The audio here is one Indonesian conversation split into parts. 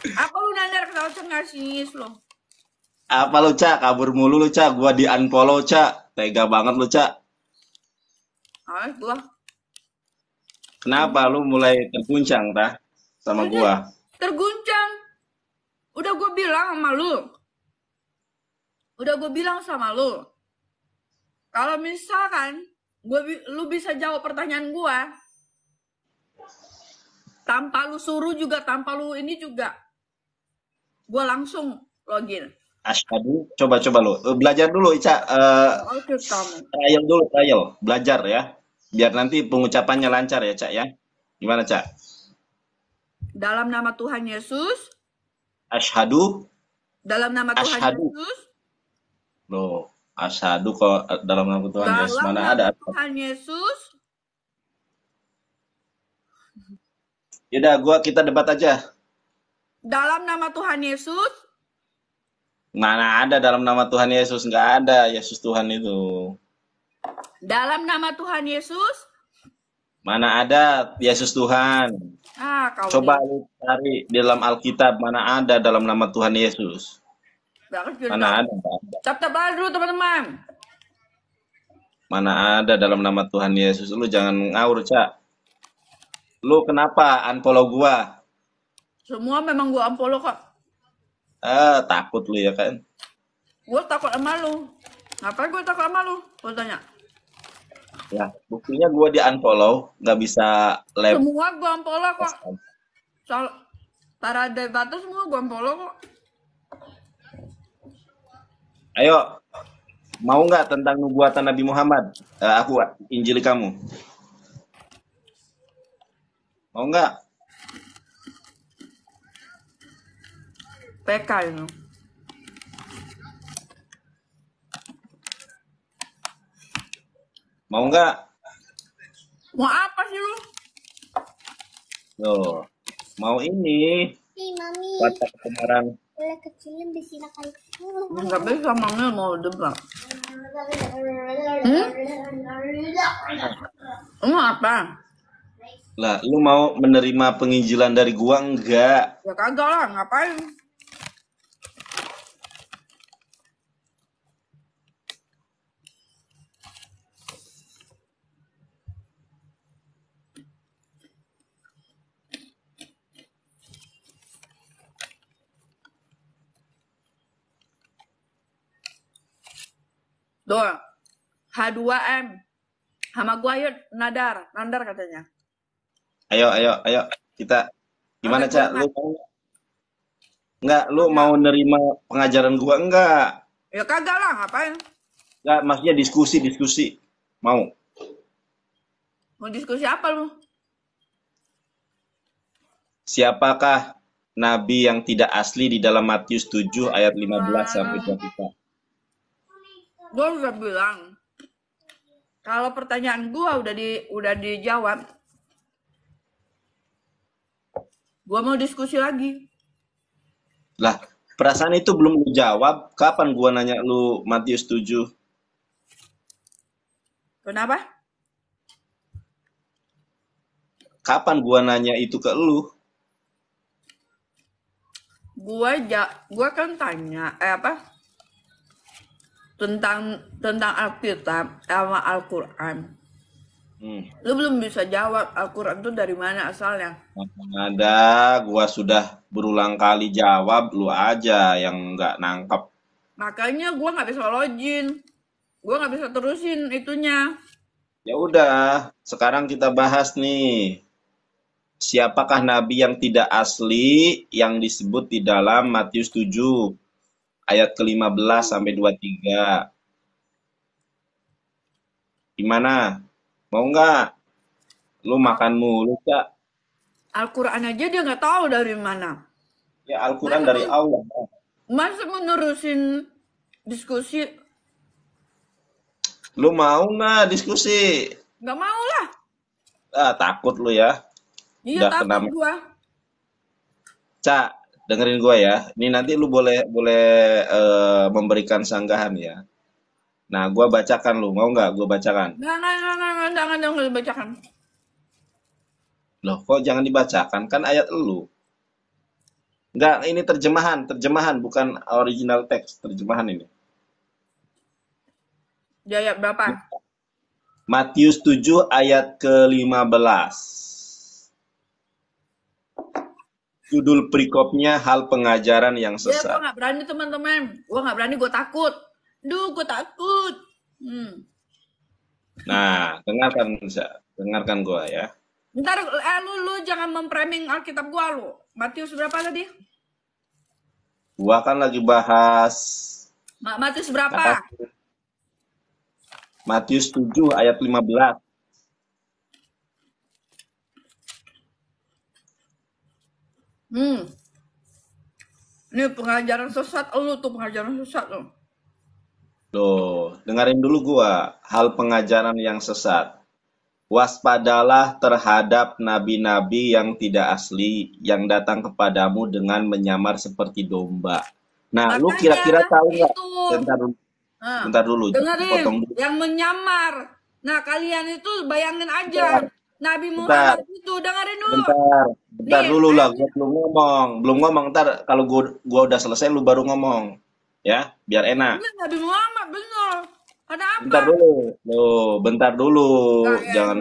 apa lu nandar ke Ocha ngasih lo. Apa lu, Cak? Kabur mulu lu, Cak. Gua di unfollow, Cak. Tega banget lu, Cak. Ah, gua. Kenapa lu mulai terguncang, tah? Sama Udah, gua. Terguncang. Udah gua bilang sama lu. Udah gua bilang sama lu. Kalau misalkan gua lu bisa jawab pertanyaan gua, tanpa lu suruh juga tanpa lu ini juga gue langsung login. Asyadu, coba-coba lo. Belajar dulu, Ica. Uh, eh, okay, trial dulu, trial. Belajar ya. Biar nanti pengucapannya lancar ya, Cak ya. Gimana, Cak? Dalam nama Tuhan Yesus. Ashadu. Dalam nama Tuhan ashadu. Yesus. Lo, ashadu kok dalam nama Tuhan dalam Yesus. Mana nama ada? Tuhan Yesus. Yaudah, gua kita debat aja. Dalam nama Tuhan Yesus? Mana ada dalam nama Tuhan Yesus? Nggak ada Yesus Tuhan itu. Dalam nama Tuhan Yesus? Mana ada Yesus Tuhan? Ah, kau Coba ini. cari di dalam Alkitab mana ada dalam nama Tuhan Yesus. Mana ada? Chapter baru teman-teman. Mana ada dalam nama Tuhan Yesus? Lu jangan ngawur, Cak. Lu kenapa unfollow gua? Semua memang gue unfollow kok. Ah, takut lu ya kan? Gue takut sama lu. Ngapain gue takut sama lu? Gue tanya. Ya, buktinya gue di unfollow, nggak bisa lab. Semua gue unfollow kok. Kan. Soal para debat semua gue unfollow kok. Ayo, mau nggak tentang nubuatan Nabi Muhammad? Uh, aku Injil kamu. Mau nggak? pekalno. Mau nggak? Mau apa sih lu? Loh, mau ini. Hey, Mami. Kata kemarin. Bola kecilnya bisa kali. Enggak bisa, Mami mau debak. Hmm? Mau apa? Lah, lu mau menerima penginjilan dari gua enggak? Ya kagak lah, ngapain? Tuh. H2M. Sama gua yuk nadar, nadar katanya. Ayo, ayo, ayo. Kita gimana, Cak? Lu mau Enggak, lu ya. mau nerima pengajaran gua enggak? Ya kagak lah, ngapain? Enggak, maksudnya diskusi, diskusi. Mau? Mau diskusi apa lu? Siapakah nabi yang tidak asli di dalam Matius 7 ayat 15 sampai 24? gue udah bilang kalau pertanyaan gue udah di udah dijawab gue mau diskusi lagi lah perasaan itu belum dijawab kapan gue nanya lu Matius 7 kenapa kapan gue nanya itu ke lu gue ja gue kan tanya eh apa tentang tentang Alkitab sama Al-Qur'an. Hmm. Lu belum bisa jawab Al-Qur'an tuh dari mana asalnya? Ada, gua sudah berulang kali jawab, lu aja yang nggak nangkep. Makanya gua nggak bisa login. Gua nggak bisa terusin itunya. Ya udah, sekarang kita bahas nih. Siapakah nabi yang tidak asli yang disebut di dalam Matius 7? ayat ke-15 sampai 23. Gimana? Mau nggak? Lu makan mulu, Kak. Al-Quran aja dia nggak tahu dari mana. Ya, Al-Quran dari Allah. Masa menerusin diskusi? Lu mau nggak diskusi? Nggak mau lah. Ah, takut lu ya. Iya, takut kenapa. gua. Cak, dengerin gue ya. Ini nanti lu boleh boleh uh, memberikan sanggahan ya. Nah, gue bacakan lu. Mau nggak gue bacakan? Jangan, jangan, jangan, jangan, jangan dibacakan. Loh, kok jangan dibacakan? Kan ayat lu. Enggak, ini terjemahan, terjemahan bukan original text, terjemahan ini. Ya, ayat berapa? Matius 7 ayat ke-15 judul perikopnya hal pengajaran yang iya, sesat. Ya, gue gak berani teman-teman. Gue gak berani, gue takut. Duh, gue takut. Hmm. Nah, dengarkan dengarkan gue ya. Ntar eh, lu, lu jangan mempreming Alkitab gue lu. Matius berapa tadi? Gue kan lagi bahas. Matius berapa? Matius 7 ayat 15. Hmm. Ini pengajaran sesat oh, lu tuh pengajaran sesat lo. Oh. Loh, dengerin dulu gua hal pengajaran yang sesat. Waspadalah terhadap nabi-nabi yang tidak asli yang datang kepadamu dengan menyamar seperti domba. Nah, Makanya lu kira-kira tahu nggak? Bentar dulu. Ah. Bentar dulu. Dengerin, dulu. yang menyamar. Nah, kalian itu bayangin aja. Bentar. Nabi Muhammad bentar, itu dengerin dulu. Bentar, bentar dulu lah, gue belum ngomong, belum ngomong. Ntar kalau gue gua udah selesai, lu baru ngomong, ya, biar enak. Ini Nabi Muhammad bener. Ada apa? Bentar dulu, lo. bentar dulu, nah, ya, jangan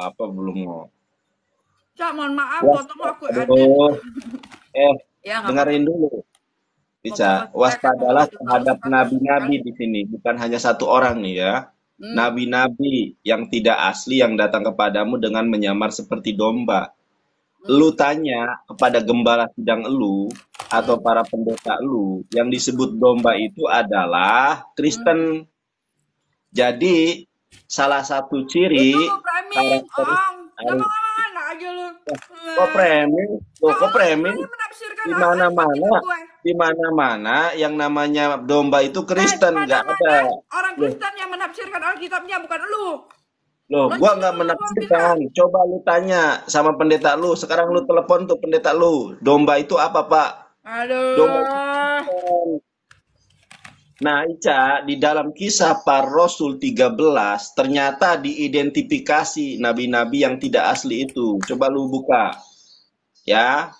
apa belum ngomong. Cak, mohon maaf, ya, potong aku aduh. Eh, ya, dengerin apa. dulu. Bisa, waspadalah terhadap nabi-nabi di sini, bukan hanya satu orang nih ya. Hmm. nabi-nabi yang tidak asli yang datang kepadamu dengan menyamar seperti domba. Hmm. Lu tanya kepada gembala sidang lu atau hmm. para pendeta lu yang disebut domba itu adalah Kristen. Jadi salah satu ciri Betul, lu kok framing loh kok framing di mana mana di mana mana yang namanya domba itu eh, Kristen nggak ada orang Kristen yang menafsirkan Alkitabnya bukan lu Loh, loh gua nggak menafsirkan. Coba lu tanya sama pendeta lu. Sekarang lu telepon tuh pendeta lu. Domba itu apa, Pak? Aduh. Domba Nah Ica, di dalam kisah para Rasul 13 ternyata diidentifikasi nabi-nabi yang tidak asli itu. Coba lu buka. Ya.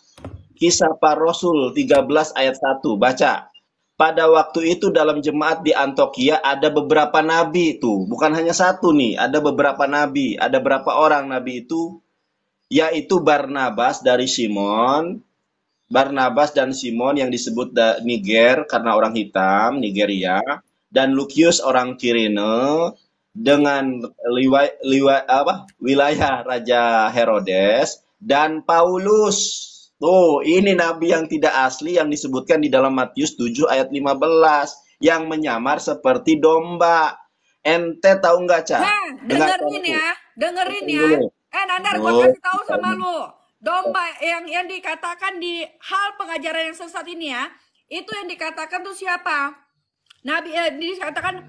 Kisah para Rasul 13 ayat 1, baca. Pada waktu itu dalam jemaat di Antokia ada beberapa nabi itu, bukan hanya satu nih, ada beberapa nabi, ada berapa orang nabi itu yaitu Barnabas dari Simon, Barnabas dan Simon yang disebut Niger karena orang hitam, Nigeria, dan Lukius orang Kirene dengan liwa, liwa, apa, wilayah Raja Herodes dan Paulus. Tuh, ini nabi yang tidak asli yang disebutkan di dalam Matius 7 ayat 15 yang menyamar seperti domba. Ente tahu nggak, Cak? Nah, dengerin ya, dengerin ya. Eh, Nandar, gue kasih tahu sama lu domba yang yang dikatakan di hal pengajaran yang sesat ini ya itu yang dikatakan tuh siapa nabi eh, dikatakan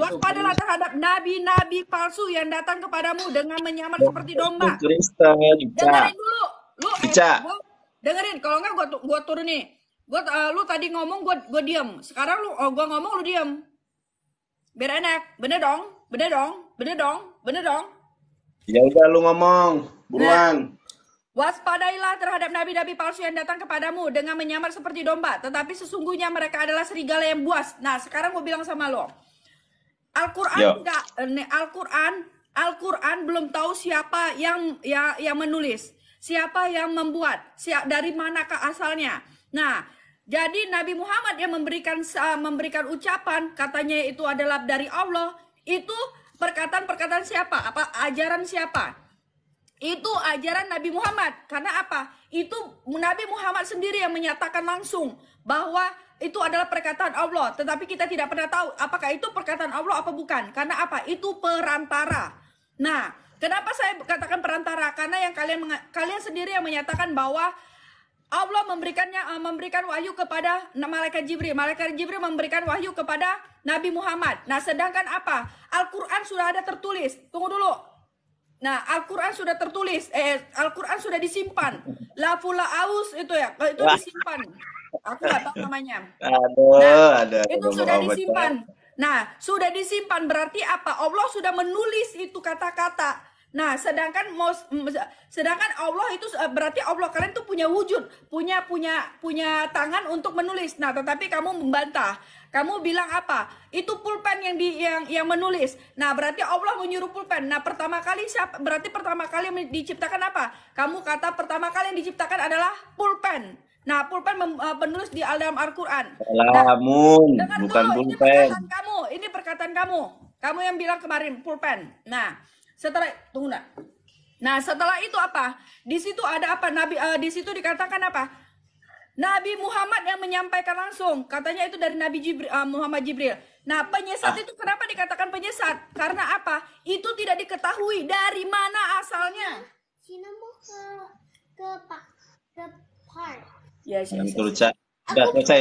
waspadalah terhadap nabi-nabi palsu yang datang kepadamu dengan menyamar seperti domba Kristen, dengerin dulu lu eh, Ica. Eh, gua, dengerin kalau enggak gua gua turun nih gua uh, lu tadi ngomong gua gua diem sekarang lu oh, gua ngomong lu diem biar enak bener dong bener dong bener dong bener dong ya udah lu ngomong buruan nah, Waspadailah terhadap nabi-nabi palsu yang datang kepadamu dengan menyamar seperti domba, tetapi sesungguhnya mereka adalah serigala yang buas. Nah, sekarang gue bilang sama lo. Al-Qur'an enggak eh, Al-Qur'an al belum tahu siapa yang ya yang menulis, siapa yang membuat, siap dari ke asalnya. Nah, jadi Nabi Muhammad yang memberikan uh, memberikan ucapan katanya itu adalah dari Allah, itu perkataan-perkataan siapa? Apa ajaran siapa? Itu ajaran Nabi Muhammad. Karena apa? Itu Nabi Muhammad sendiri yang menyatakan langsung bahwa itu adalah perkataan Allah, tetapi kita tidak pernah tahu apakah itu perkataan Allah apa bukan. Karena apa? Itu perantara. Nah, kenapa saya katakan perantara? Karena yang kalian kalian sendiri yang menyatakan bahwa Allah memberikannya eh, memberikan wahyu kepada malaikat Jibril. Malaikat Jibril memberikan wahyu kepada Nabi Muhammad. Nah, sedangkan apa? Al-Qur'an sudah ada tertulis. Tunggu dulu. Nah, Al-Quran sudah tertulis, eh, Al-Quran sudah disimpan. Lafula aus itu ya, itu itu disimpan. Aku nggak tahu namanya. Nah, ada nah, aduh, itu aduh, sudah disimpan. Nah, sudah disimpan berarti apa? Allah sudah menulis itu kata-kata. Nah, sedangkan sedangkan Allah itu eh, berarti Allah kalian tuh punya wujud, punya punya punya tangan untuk menulis. Nah, tetapi kamu membantah. Kamu bilang apa? Itu pulpen yang di yang yang menulis. Nah, berarti Allah menyuruh pulpen. Nah, pertama kali siapa berarti pertama kali yang diciptakan apa? Kamu kata pertama kali yang diciptakan adalah pulpen. Nah, pulpen mem, penulis eh, di dalam Al-Qur'an. Lamun, nah, bukan dulu, pulpen. Ini perkataan kamu, ini perkataan kamu. Kamu yang bilang kemarin pulpen. Nah, setelah tunggu nak. Nah, setelah itu apa? Di situ ada apa? Nabi uh, di situ dikatakan apa? Nabi Muhammad yang menyampaikan langsung. Katanya itu dari Nabi Jibril, uh, eh, Muhammad Jibril. Nah, penyesat ah. itu kenapa dikatakan penyesat? Karena apa? Itu tidak diketahui dari mana asalnya. Sina mau ke ke Pak ke park. Ya, sini. Udah selesai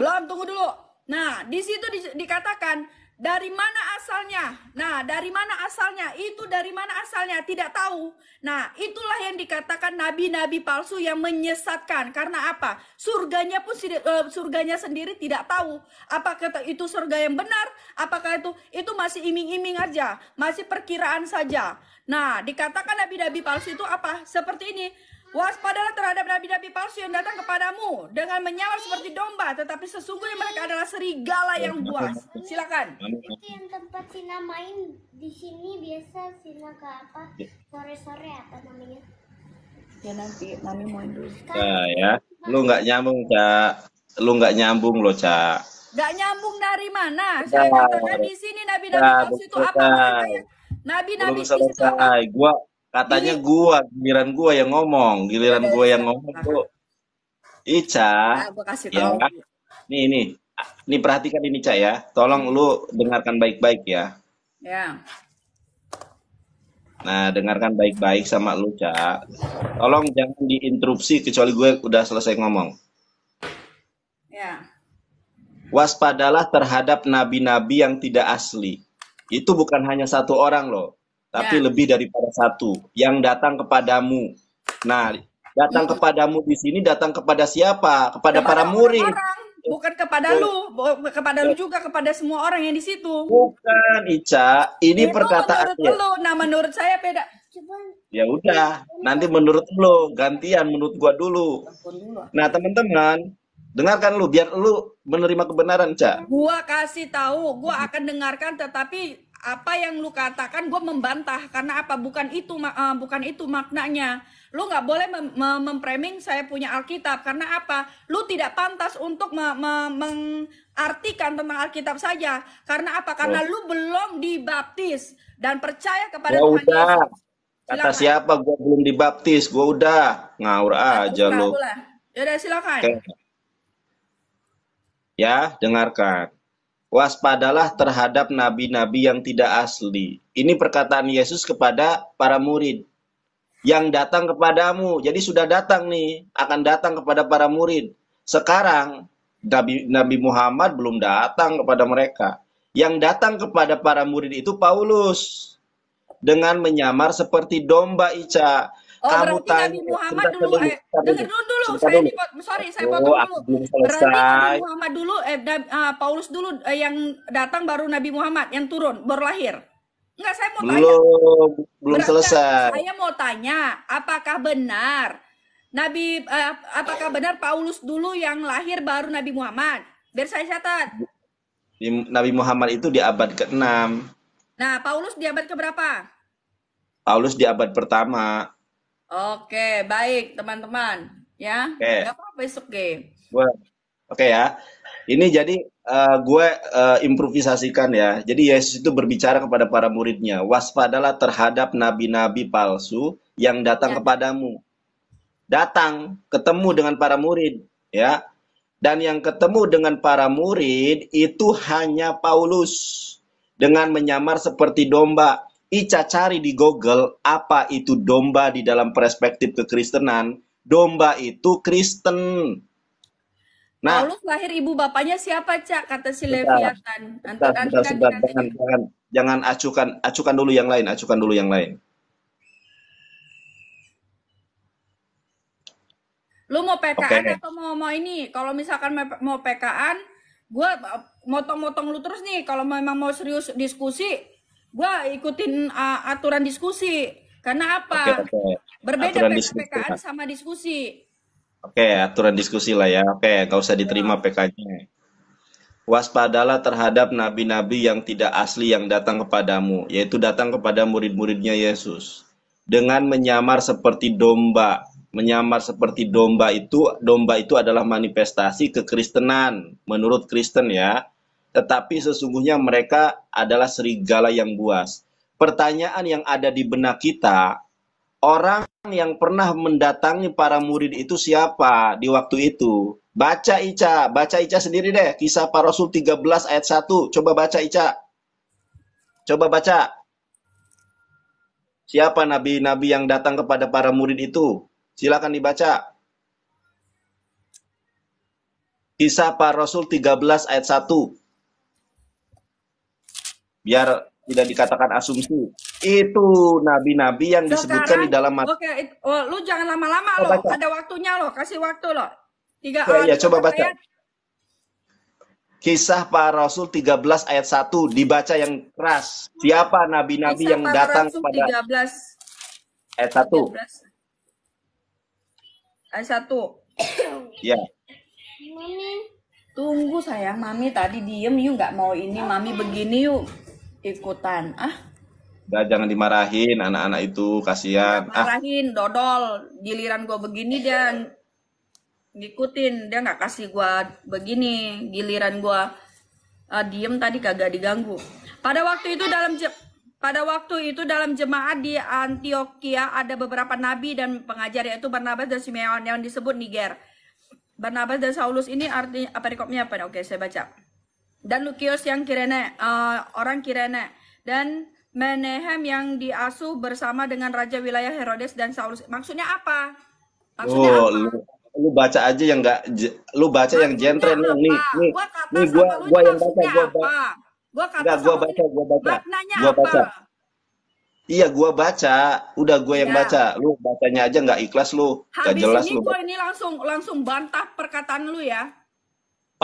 Belum, tunggu dulu. Nah, di situ di, dikatakan dari mana asalnya? Nah, dari mana asalnya? Itu dari mana asalnya? Tidak tahu. Nah, itulah yang dikatakan nabi-nabi palsu yang menyesatkan. Karena apa? Surganya pun eh, surganya sendiri tidak tahu. Apakah itu surga yang benar? Apakah itu itu masih iming-iming aja, masih perkiraan saja. Nah, dikatakan nabi-nabi palsu itu apa? Seperti ini. Waspadalah terhadap nabi-nabi palsu yang datang kepadamu dengan menyamar seperti domba, tetapi sesungguhnya mereka adalah serigala yang buas. Silakan. Itu yang tempat Sina main di sini biasa Sina ke apa? Sore-sore apa namanya? Ya nanti Mami main dulu. Ya ya, lu nggak nyambung cak, lu nggak nyambung lo cak. Gak nyambung dari mana? Saya katakan di sini nabi-nabi palsu itu apa? Nabi-nabi itu apa? Gua Katanya gua, giliran gua yang ngomong, giliran gua yang ngomong iya, iya, iya. tuh. Ica, nah, gua kasih ya tahu. Ya, nih nih, nih perhatikan ini Ica ya. Tolong lu dengarkan baik-baik ya. Ya. Nah, dengarkan baik-baik sama lu, Ca. Tolong jangan diinterupsi kecuali gue udah selesai ngomong. Ya. Waspadalah terhadap nabi-nabi yang tidak asli. Itu bukan hanya satu orang loh tapi ya. lebih daripada satu yang datang kepadamu. Nah, datang ya. kepadamu di sini datang kepada siapa? Kepada, kepada para murid. Orang. Bukan kepada Bukan. lu, kepada lu juga kepada semua orang yang di situ. Bukan, Ica. Ini ya, Itu perkataan menurut ya. lu, nah menurut saya beda. Ya udah, nanti menurut lu gantian menurut gua dulu. Nah, teman-teman, dengarkan lu biar lu menerima kebenaran, Ca. Gua kasih tahu, gua akan dengarkan tetapi apa yang lu katakan gue membantah karena apa bukan itu uh, bukan itu maknanya lu nggak boleh mem mem saya punya Alkitab karena apa lu tidak pantas untuk me me mengartikan tentang Alkitab saja karena apa karena oh. lu belum dibaptis dan percaya kepada ya Tuhan udah. Yesus kata siapa gue belum dibaptis gue udah ngawur nah, aja lu ya silakan okay. ya dengarkan waspadalah terhadap nabi-nabi yang tidak asli. Ini perkataan Yesus kepada para murid yang datang kepadamu. Jadi sudah datang nih, akan datang kepada para murid. Sekarang Nabi, Muhammad belum datang kepada mereka. Yang datang kepada para murid itu Paulus dengan menyamar seperti domba Ica. Oh, kamu berarti tanya, Nabi Muhammad dulu, eh, dengar dulu, dulu, saya Dipot, sorry, saya potong oh, dulu. Berarti Nabi Muhammad dulu, eh, uh, Paulus dulu eh, yang datang baru Nabi Muhammad yang turun, baru lahir. Enggak, saya mau tanya. Belum, belum selesai. Saya mau tanya, apakah benar Nabi, uh, apakah benar Paulus dulu yang lahir baru Nabi Muhammad? Biar saya catat. Nabi Muhammad itu di abad ke-6. Nah, Paulus di abad ke berapa? Paulus di abad pertama. Oke, baik teman-teman. Ya, Oke. gak apa-apa besok game. Gue, oke ya. Ini jadi uh, eh, gue uh, improvisasikan ya. Jadi Yesus itu berbicara kepada para muridnya, waspadalah terhadap nabi-nabi palsu yang datang ya. kepadamu. Datang, ketemu dengan para murid, ya. Dan yang ketemu dengan para murid itu hanya Paulus dengan menyamar seperti domba Ica cari di Google apa itu domba di dalam perspektif kekristenan. Domba itu Kristen. Nah, Paulus lahir ibu bapaknya siapa, Cak? Kata si Leviathan. jangan, jangan, jangan acukan, acukan dulu yang lain, acukan dulu yang lain. Lu mau PKN okay. atau mau mau ini? Kalau misalkan mau PKN, gue eh, motong-motong lu terus nih. Kalau memang mau serius diskusi, Gua ikutin uh, aturan diskusi. Karena apa? Okay, okay. Berbeda aturan PKN diskusi. Kan sama diskusi. Oke, okay, aturan diskusi lah ya. Oke, okay, nggak usah diterima PK-nya. Waspadalah terhadap nabi-nabi yang tidak asli yang datang kepadamu, yaitu datang kepada murid-muridnya Yesus. Dengan menyamar seperti domba, menyamar seperti domba itu, domba itu adalah manifestasi kekristenan menurut Kristen ya tetapi sesungguhnya mereka adalah serigala yang buas. Pertanyaan yang ada di benak kita, orang yang pernah mendatangi para murid itu siapa di waktu itu? Baca Ica, baca Ica sendiri deh, kisah para Rasul 13 ayat 1, coba baca Ica. Coba baca. Siapa nabi-nabi yang datang kepada para murid itu? Silakan dibaca. Kisah para Rasul 13 ayat 1 biar tidak dikatakan asumsi. Itu nabi-nabi yang disebutkan di dalam Oke, okay, oh, lu jangan lama-lama oh, loh. Ada waktunya lo kasih waktu lo Tiga iya, iya, eh, ayat ya, coba baca. Ayat. Kisah para Rasul 13 ayat 1 dibaca yang keras. Siapa nabi-nabi yang datang Rasul pada 13 ayat 1? 13. Ayat 1. Ya. Mami. Tunggu saya Mami tadi diem yuk nggak mau ini, Mami begini yuk ikutan ah Udah jangan dimarahin anak-anak itu kasihan. Ah. Marahin, ah. dodol, giliran gue begini dia ngikutin, dia nggak kasih gue begini, giliran gue uh, ah, diem tadi kagak diganggu. Pada waktu itu dalam je pada waktu itu dalam jemaat di Antioquia ada beberapa nabi dan pengajar yaitu Barnabas dan Simeon yang disebut Niger. Barnabas dan Saulus ini artinya apa rekopnya apa? Oke, saya baca dan Lukios yang Kirene, uh, orang Kirene, dan Menehem yang diasuh bersama dengan raja wilayah Herodes dan Saulus. Maksudnya apa? Maksudnya oh, apa? Lu, lu baca aja yang enggak lu baca maksudnya yang jentren nih nih nih gua kata nih gua gua yang baca gua baca gua kata enggak, gua baca gua baca maknanya gua baca. Iya, gua baca. Udah gua yang ya. baca. Lu bacanya aja nggak ikhlas lu. Enggak jelas ini lu. Gua ini langsung langsung bantah perkataan lu ya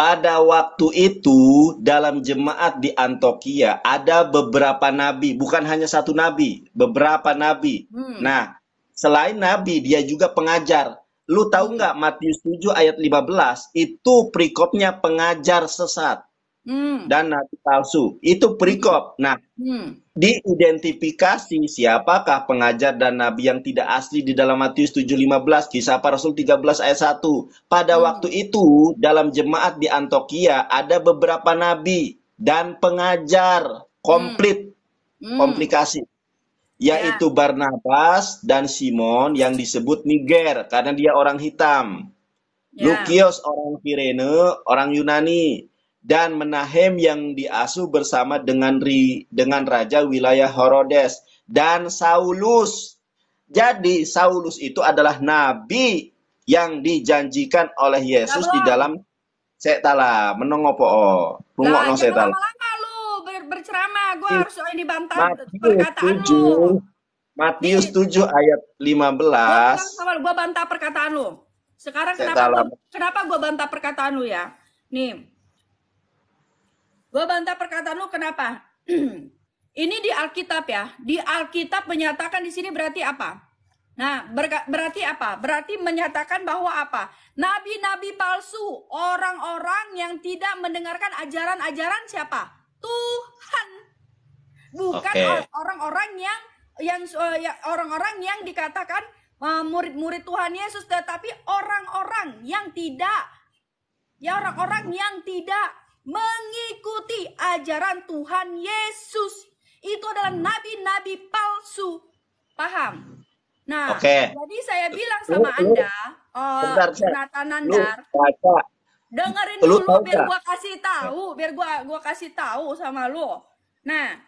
pada waktu itu dalam jemaat di Antokia ada beberapa nabi, bukan hanya satu nabi, beberapa nabi. Hmm. Nah, selain nabi dia juga pengajar. Lu tahu hmm. nggak Matius 7 ayat 15 itu prikopnya pengajar sesat hmm. dan nabi palsu. Itu prikop. Nah, hmm diidentifikasi siapakah pengajar dan nabi yang tidak asli di dalam Matius 7:15 kisah para rasul 13 ayat 1. Pada hmm. waktu itu dalam jemaat di Antokia ada beberapa nabi dan pengajar komplit hmm. Hmm. komplikasi yaitu ya. Barnabas dan Simon yang disebut Niger karena dia orang hitam. Ya. Lukios orang Kirene, orang Yunani dan Menahem yang diasuh bersama dengan ri, dengan raja wilayah Horodes dan Saulus. Jadi Saulus itu adalah nabi yang dijanjikan oleh Yesus di dalam setala menengopo oh, rungok no setala. lu berceramah, gue harus ini bantah perkataan lu. Matius tujuh ayat 15. Gua bantah perkataan lu. Sekarang kenapa, kenapa gue bantah perkataan lu ya? Nih, Gue bantah perkataan lu kenapa? Ini di Alkitab ya. Di Alkitab menyatakan di sini berarti apa? Nah, berka, berarti apa? Berarti menyatakan bahwa apa? Nabi-nabi palsu, orang-orang yang tidak mendengarkan ajaran-ajaran siapa? Tuhan. Bukan okay. orang-orang yang yang eh, ya, orang-orang yang dikatakan eh, murid-murid Tuhan Yesus, tetapi orang-orang yang tidak ya orang-orang yang tidak mengikuti ajaran Tuhan Yesus. Itu adalah hmm. nabi-nabi palsu. Paham? Nah, okay. jadi saya bilang sama lu, Anda, uh, Jonathan Nandar, lu, dengerin lu, dulu biar gue kasih tahu, biar gue gua kasih tahu sama lu. Nah,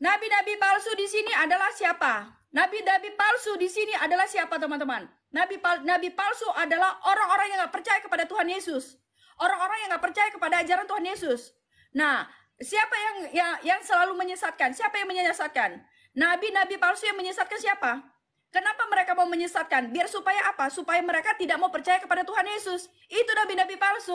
nabi-nabi palsu di sini adalah siapa? Nabi-nabi palsu di sini adalah siapa, teman-teman? Nabi nabi palsu adalah orang-orang yang gak percaya kepada Tuhan Yesus orang-orang yang nggak percaya kepada ajaran Tuhan Yesus. Nah, siapa yang yang, yang selalu menyesatkan? Siapa yang menyesatkan? Nabi-nabi palsu yang menyesatkan siapa? Kenapa mereka mau menyesatkan? Biar supaya apa? Supaya mereka tidak mau percaya kepada Tuhan Yesus. Itu nabi-nabi palsu.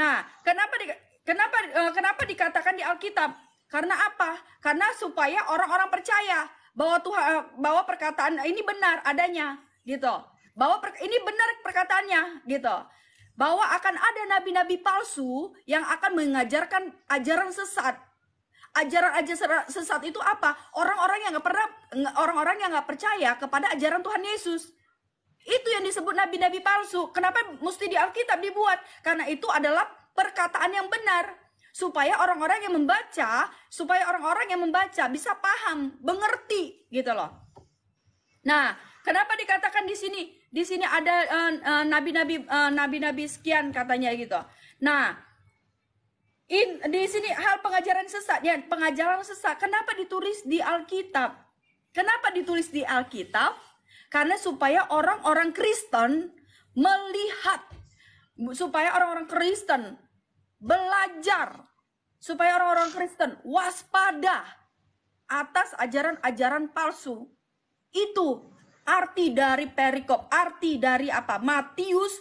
Nah, kenapa di, kenapa e, kenapa dikatakan di Alkitab? Karena apa? Karena supaya orang-orang percaya bahwa Tuhan e, bahwa perkataan ini benar adanya, gitu. Bahwa per, ini benar perkataannya, gitu bahwa akan ada nabi-nabi palsu yang akan mengajarkan ajaran sesat. Ajaran ajaran sesat itu apa? Orang-orang yang nggak pernah, orang-orang yang nggak percaya kepada ajaran Tuhan Yesus. Itu yang disebut nabi-nabi palsu. Kenapa mesti di Alkitab dibuat? Karena itu adalah perkataan yang benar supaya orang-orang yang membaca, supaya orang-orang yang membaca bisa paham, mengerti gitu loh. Nah, kenapa dikatakan di sini di sini ada eh, eh, nabi-nabi uh, nabi-nabi uh, sekian katanya gitu. Nah, in di sini hal pengajaran sesat ya, pengajaran sesat kenapa ditulis di Alkitab? Kenapa ditulis di Alkitab? Karena supaya orang-orang Kristen melihat supaya orang-orang Kristen belajar supaya orang-orang Kristen waspada atas ajaran-ajaran palsu. Itu Arti dari perikop, arti dari apa? Matius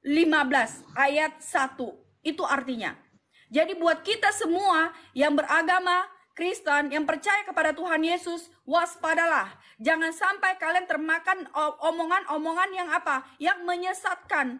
15 ayat 1. Itu artinya. Jadi buat kita semua yang beragama Kristen yang percaya kepada Tuhan Yesus, waspadalah. Jangan sampai kalian termakan omongan-omongan yang apa? Yang menyesatkan.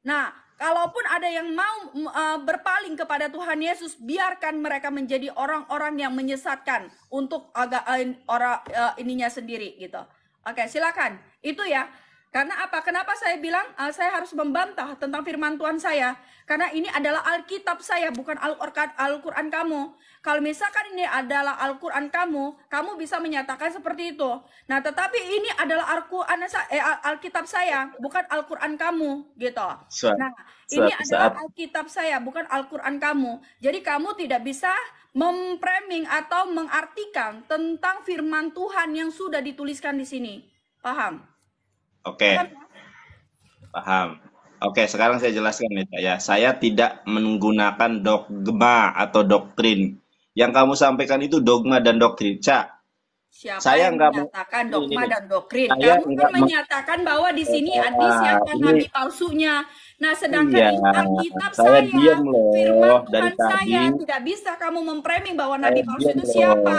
Nah, kalaupun ada yang mau e, berpaling kepada Tuhan Yesus, biarkan mereka menjadi orang-orang yang menyesatkan untuk agak uh, e, orang e, ininya sendiri gitu. Oke, silakan. Itu ya. Karena apa? Kenapa saya bilang uh, saya harus membantah tentang firman Tuhan saya? Karena ini adalah Alkitab saya, bukan Al-Quran Al kamu. Kalau misalkan ini adalah Al-Quran kamu, kamu bisa menyatakan seperti itu. Nah, tetapi ini adalah Al-Quran eh, Alkitab saya, bukan Al-Quran kamu, gitu. nah, ini adalah Alkitab saya, bukan Al-Quran kamu. Jadi kamu tidak bisa mempreming atau mengartikan tentang firman Tuhan yang sudah dituliskan di sini. Paham? Oke. Okay. Paham. Ya? Paham. Oke, sekarang saya jelaskan ya, saya. Saya tidak menggunakan dogma atau doktrin. Yang kamu sampaikan itu dogma dan doktrin, Cak. Siapa saya yang enggak menyatakan dogma ini, dan doktrin? Kamu kan menyatakan bahwa di sini hadis ah, yang nabi palsunya, Nah, sedangkan iya, Alkitab saya, saya diam loh, firman dari Tuhan tadi. saya tidak bisa kamu memframing bahwa Nabi palsu itu loh. siapa.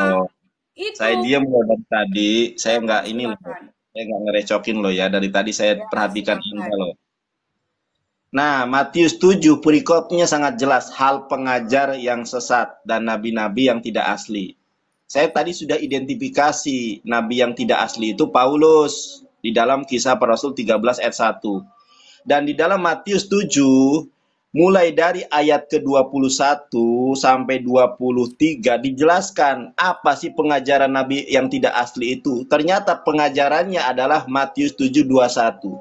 Itu. Saya diam loh dari tadi, saya nggak ini loh. Saya nggak ngerecokin loh ya, dari tadi saya ya, perhatikan Anda loh. Nah, Matius 7 perikopnya sangat jelas hal pengajar yang sesat dan nabi-nabi yang tidak asli. Saya tadi sudah identifikasi nabi yang tidak asli itu Paulus di dalam kisah para rasul 13 ayat 1 dan di dalam Matius 7 mulai dari ayat ke-21 sampai 23 dijelaskan apa sih pengajaran Nabi yang tidak asli itu. Ternyata pengajarannya adalah Matius 7:21.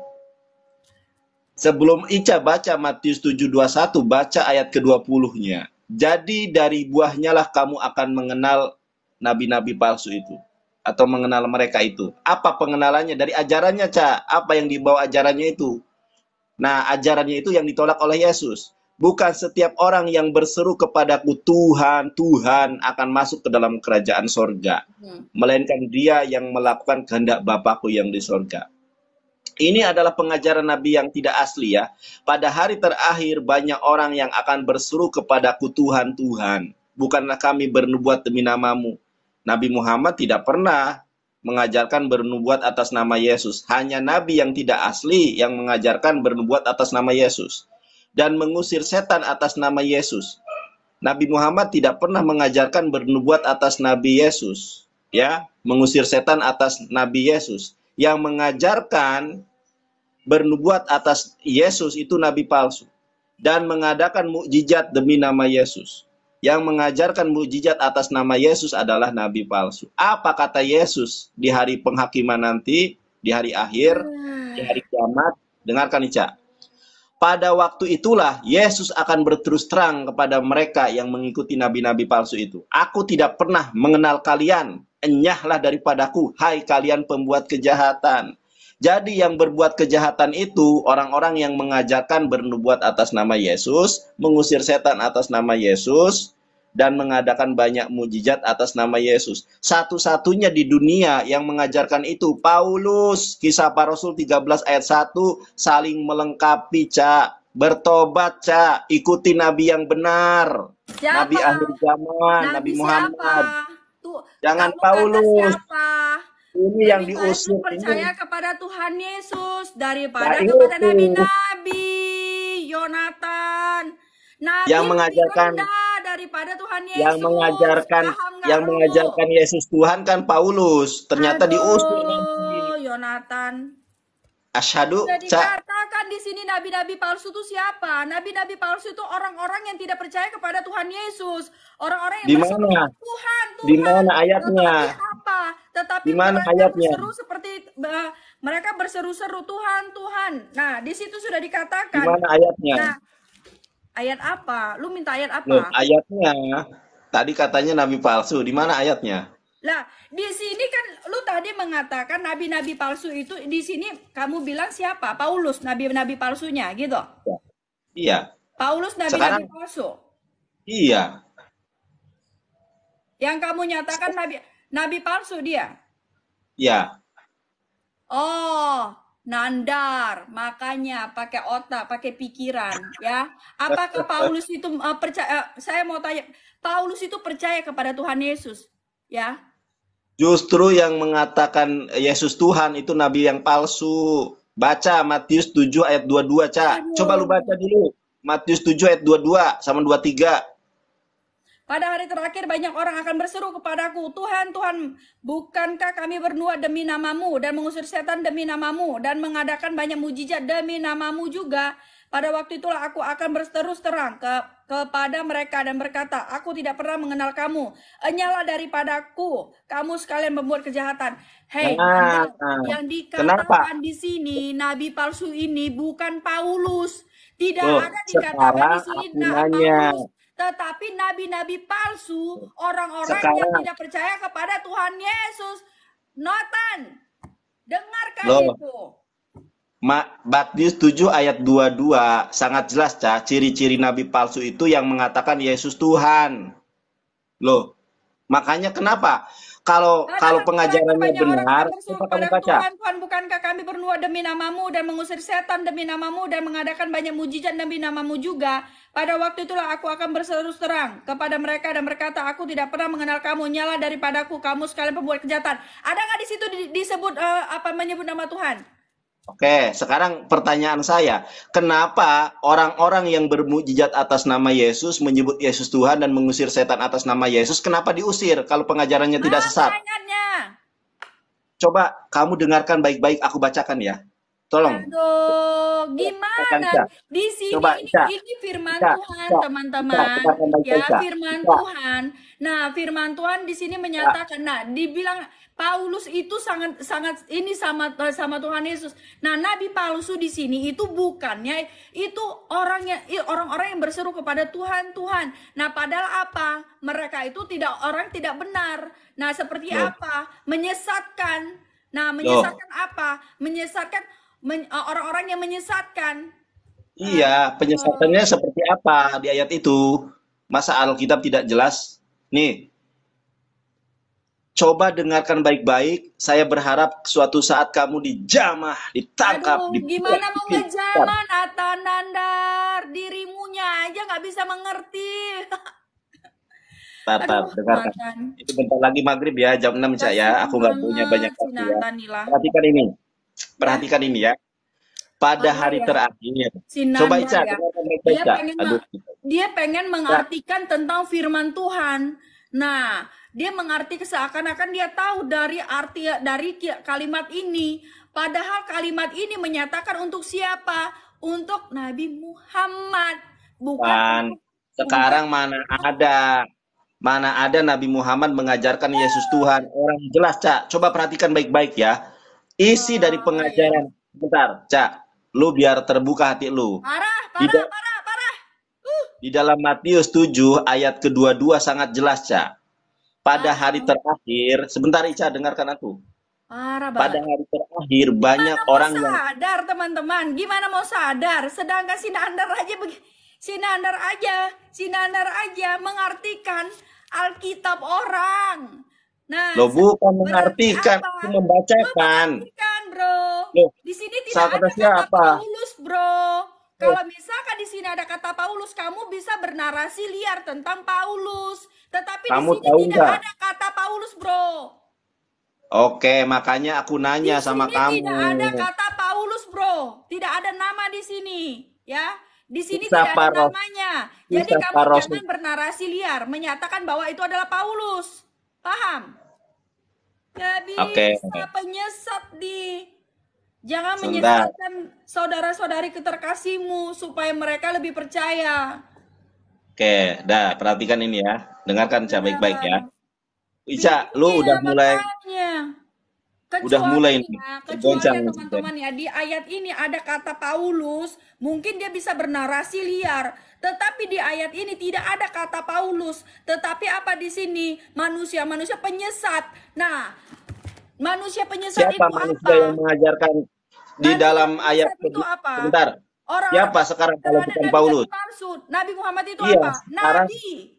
Sebelum Ica baca Matius 7:21, baca ayat ke-20-nya. Jadi dari buahnya lah kamu akan mengenal nabi-nabi palsu itu atau mengenal mereka itu. Apa pengenalannya dari ajarannya, Ca? Apa yang dibawa ajarannya itu? Nah, ajarannya itu yang ditolak oleh Yesus. Bukan setiap orang yang berseru kepadaku Tuhan, Tuhan akan masuk ke dalam kerajaan sorga. Hmm. Melainkan dia yang melakukan kehendak Bapakku yang di sorga. Ini adalah pengajaran Nabi yang tidak asli ya. Pada hari terakhir banyak orang yang akan berseru kepadaku Tuhan, Tuhan. Bukanlah kami bernubuat demi namamu. Nabi Muhammad tidak pernah mengajarkan bernubuat atas nama Yesus. Hanya nabi yang tidak asli yang mengajarkan bernubuat atas nama Yesus dan mengusir setan atas nama Yesus. Nabi Muhammad tidak pernah mengajarkan bernubuat atas nabi Yesus, ya, mengusir setan atas nabi Yesus. Yang mengajarkan bernubuat atas Yesus itu nabi palsu dan mengadakan mukjizat demi nama Yesus yang mengajarkan mujizat atas nama Yesus adalah nabi palsu. Apa kata Yesus di hari penghakiman nanti, di hari akhir, di hari nah. kiamat? Dengarkan Ica. Pada waktu itulah Yesus akan berterus terang kepada mereka yang mengikuti nabi-nabi palsu itu. Aku tidak pernah mengenal kalian. Enyahlah daripadaku, hai kalian pembuat kejahatan. Jadi yang berbuat kejahatan itu orang-orang yang mengajarkan bernubuat atas nama Yesus, mengusir setan atas nama Yesus, dan mengadakan banyak mujizat atas nama Yesus. Satu-satunya di dunia yang mengajarkan itu Paulus, kisah para rasul 13 ayat 1, saling melengkapi, Cak. Bertobat, Cak. Ikuti nabi yang benar. Siapa? Nabi akhir zaman, nabi, nabi Muhammad. Tuh, Jangan Paulus. Ini Jadi yang diusir percaya ini. kepada Tuhan Yesus daripada nah, kepada nabi-nabi. Yonatan Nabi yang mengajarkan daripada Tuhan Yesus. Yang mengajarkan yang mengajarkan Yesus Tuhan kan Paulus. Ternyata Aduh, diusir. Yonatan. Asyhadu dikatakan di sini nabi-nabi palsu itu siapa? Nabi-nabi palsu itu orang-orang yang tidak percaya kepada Tuhan Yesus, orang-orang yang dimana? Tuhan, Tuhan. Di mana ayatnya? Tetapi apa? Tetapi mana ayatnya? Berseru seperti uh, mereka berseru-seru Tuhan, Tuhan. Nah, di situ sudah dikatakan. Di mana ayatnya? Nah, Ayat apa? Lu minta ayat apa? Loh, ayatnya. Tadi katanya nabi palsu. Di mana ayatnya? Lah, di sini kan lu tadi mengatakan nabi-nabi palsu itu di sini kamu bilang siapa? Paulus, nabi-nabi palsunya gitu. Ya. Iya. Paulus nabi-nabi palsu. Iya. Yang kamu nyatakan nabi nabi palsu dia? Iya. Oh, nandar, makanya pakai otak, pakai pikiran, ya. Apakah Paulus itu uh, percaya? Eh, saya mau tanya, Paulus itu percaya kepada Tuhan Yesus, ya? Justru yang mengatakan Yesus Tuhan itu nabi yang palsu. Baca Matius 7 ayat 22, Ca. Coba lu baca dulu. Matius 7 ayat 22 sama 23. Pada hari terakhir banyak orang akan berseru kepadaku, Tuhan, Tuhan, bukankah kami bernuat demi namamu dan mengusir setan demi namamu dan mengadakan banyak mujizat demi namamu juga? Pada waktu itulah aku akan berterus terang ke, kepada mereka dan berkata, aku tidak pernah mengenal kamu. Enyala daripadaku, kamu sekalian membuat kejahatan. Hei, nah, nah. yang dikatakan di sini, nabi palsu ini bukan Paulus. Tidak oh, ada dikatakan di sini, nah, Paulus. Tetapi nabi-nabi palsu, orang-orang yang tidak percaya kepada Tuhan Yesus. Notan, dengarkan Loh. itu. Matius 7 ayat 22 sangat jelas cah ciri-ciri nabi palsu itu yang mengatakan Yesus Tuhan. Loh, makanya kenapa? kalau nah, kalau pengajarannya benar, coba kamu baca. Tuhan, Tuhan, bukankah kami bernuwa demi namamu dan mengusir setan demi namamu dan mengadakan banyak mujizat demi namamu juga? Pada waktu itulah aku akan berseru terang kepada mereka dan berkata, aku tidak pernah mengenal kamu, nyala daripadaku, kamu sekalian pembuat kejahatan. Ada nggak di situ disebut uh, apa menyebut nama Tuhan? Oke, sekarang pertanyaan saya, kenapa orang-orang yang bermujizat atas nama Yesus menyebut Yesus Tuhan dan mengusir setan atas nama Yesus, kenapa diusir kalau pengajarannya tidak sesat? Pertanyaannya. Coba kamu dengarkan baik-baik, aku bacakan ya. Tolong. Aduh, gimana? Di sini Coba, ini, ini firman Tuhan, teman-teman. Ya, firman Tuhan. Nah, firman Tuhan di sini menyatakan, nah, dibilang Paulus itu sangat sangat ini sama sama Tuhan Yesus. Nah, nabi palsu di sini itu bukannya itu orangnya orang-orang yang berseru kepada Tuhan, Tuhan. Nah, padahal apa? Mereka itu tidak orang tidak benar. Nah, seperti Loh. apa? Menyesatkan. Nah, menyesatkan Loh. apa? Menyesatkan men, e, orang-orang yang menyesatkan. Iya, nah, gitu. penyesatannya uh, seperti apa di ayat itu? Masa Alkitab tidak jelas? Nih, Coba dengarkan baik-baik. Saya berharap suatu saat kamu dijamah, ditangkap, Aduh, dipuat, gimana mau iya. ngejamah Atanandar? Dirimunya aja nggak bisa mengerti. Tatap, dengarkan. Itu bentar lagi maghrib ya, jam 6 Kasih ya. Aku nggak punya banyak waktu ya. Perhatikan ini. Ya. Perhatikan ini ya. Pada oh, hari ya. terakhir. Sinanda, ya. Coba Ica, ya. Dia pengen, Aduh. dia pengen mengartikan tentang firman Tuhan. Nah, dia mengerti seakan-akan dia tahu dari arti dari kalimat ini. Padahal kalimat ini menyatakan untuk siapa? Untuk Nabi Muhammad, bukan. Man, sekarang mana ada mana ada Nabi Muhammad mengajarkan Yesus Tuhan. Orang jelas, Cak. Coba perhatikan baik-baik ya. Isi dari pengajaran. Bentar, Cak. Lu biar terbuka hati lu. Parah, parah, parah, parah. Uh. Di dalam Matius 7 ayat kedua-dua sangat jelas, Cak. Pada ah. hari terakhir, sebentar Ica dengarkan aku. Parah Pada hari terakhir banyak Gimana orang sadar, yang sadar teman-teman. Gimana mau sadar? Sedangkan si Nandar aja begini. Si Nandar aja, si Nandar aja mengartikan Alkitab orang. Nah, lo bukan mengartikan, apa? membacakan. Membacakan, bro. Loh, di sini tidak ada kata siapa? Paulus, bro. Kalau misalkan di sini ada kata Paulus, kamu bisa bernarasi liar tentang Paulus. Tetapi kamu di sini tahu tidak enggak? ada kata Paulus, Bro. Oke, makanya aku nanya di sama sini kamu. Tidak ada kata Paulus, Bro. Tidak ada nama di sini, ya. Di sini Kisah tidak ada namanya. Jadi Kisah kamu paros. jangan bernarasi liar menyatakan bahwa itu adalah Paulus. Paham? Jadi okay. penyesat di jangan menyesatkan saudara-saudari keterkasihmu supaya mereka lebih percaya. Oke, dah perhatikan ini ya. Dengarkan saya baik-baik ya. Ica, iya, lu udah iya, mulai Kecuali, udah mulai ya, Kecuali ya, teman-teman ya di ayat ini ada kata Paulus, mungkin dia bisa bernarasi liar, tetapi di ayat ini tidak ada kata Paulus, tetapi apa di sini manusia-manusia penyesat. Nah, manusia penyesat Siapa itu manusia yang mengajarkan di manusia dalam ayat itu apa? Bentar. Orang Siapa sekarang kalau bukan Paulus? Nabi Muhammad itu iya, apa? Nabi.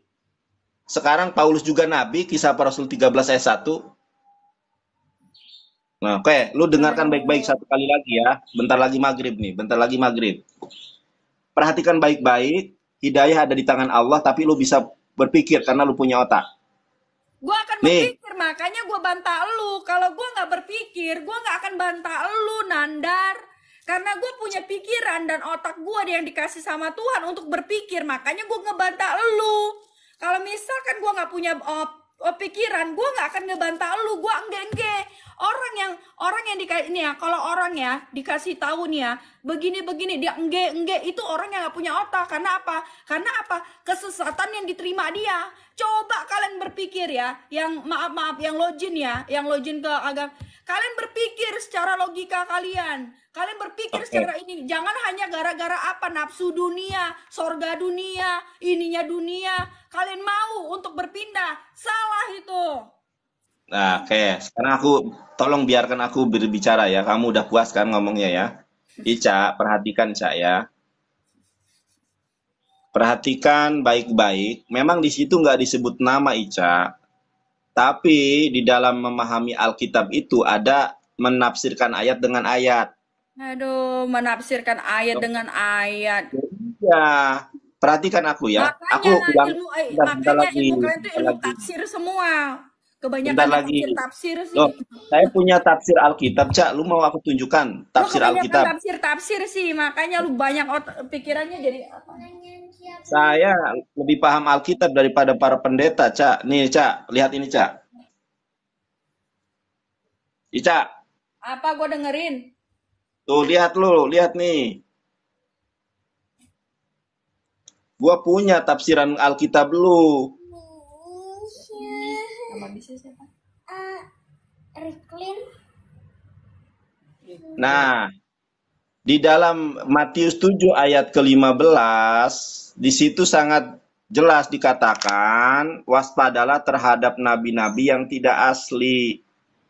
Sekarang Paulus juga nabi, kisah para rasul 13 ayat 1. Nah, oke, okay. lu dengarkan baik-baik satu kali lagi ya. Bentar lagi maghrib nih, bentar lagi maghrib. Perhatikan baik-baik, hidayah ada di tangan Allah, tapi lu bisa berpikir karena lu punya otak. Gue akan nih. berpikir, makanya gue bantah lu. Kalau gue nggak berpikir, gue nggak akan bantah lu, Nandar karena gue punya pikiran dan otak gue yang dikasih sama Tuhan untuk berpikir makanya gue ngebantah lu kalau misalkan gue nggak punya uh, pikiran gue nggak akan ngebantah lu gue enggak enggak Orang yang orang yang dikasih ini ya, kalau orang ya dikasih tahu nih ya, begini-begini dia engge-engge itu orang yang nggak punya otak. Karena apa? Karena apa? Kesesatan yang diterima dia. Coba kalian berpikir ya, yang maaf-maaf yang login ya, yang login ke agama kalian berpikir secara logika kalian kalian berpikir okay. secara ini jangan hanya gara-gara apa nafsu dunia sorga dunia ininya dunia kalian mau untuk berpindah salah itu Nah, oke. Sekarang aku tolong biarkan aku berbicara ya. Kamu udah puas kan ngomongnya ya? Ica, iya, perhatikan Ica ya. Perhatikan baik-baik. Memang di situ nggak disebut nama Ica, tapi di dalam memahami Alkitab itu ada menafsirkan ayat dengan ayat. Aduh, menafsirkan ayat dengan ayat. Iya, perhatikan aku ya. Makanya aku ulang, ilmu, eh, makanya ilmu kalian itu ilmu tafsir semua. Kebanyakan lagi. tafsir sih. Loh, saya punya tafsir Alkitab, Cak. Lu mau aku tunjukkan tafsir Alkitab? Tafsir-tafsir sih, makanya lu banyak pikirannya jadi apa? Saya lebih paham Alkitab daripada para pendeta, Cak. Nih, Cak, lihat ini, Cak. Ica. Apa gue dengerin? Tuh, lihat lu, lihat nih. Gua punya tafsiran Alkitab lu. Nah, di dalam Matius 7 ayat ke-15, di situ sangat jelas dikatakan waspadalah terhadap nabi-nabi yang tidak asli.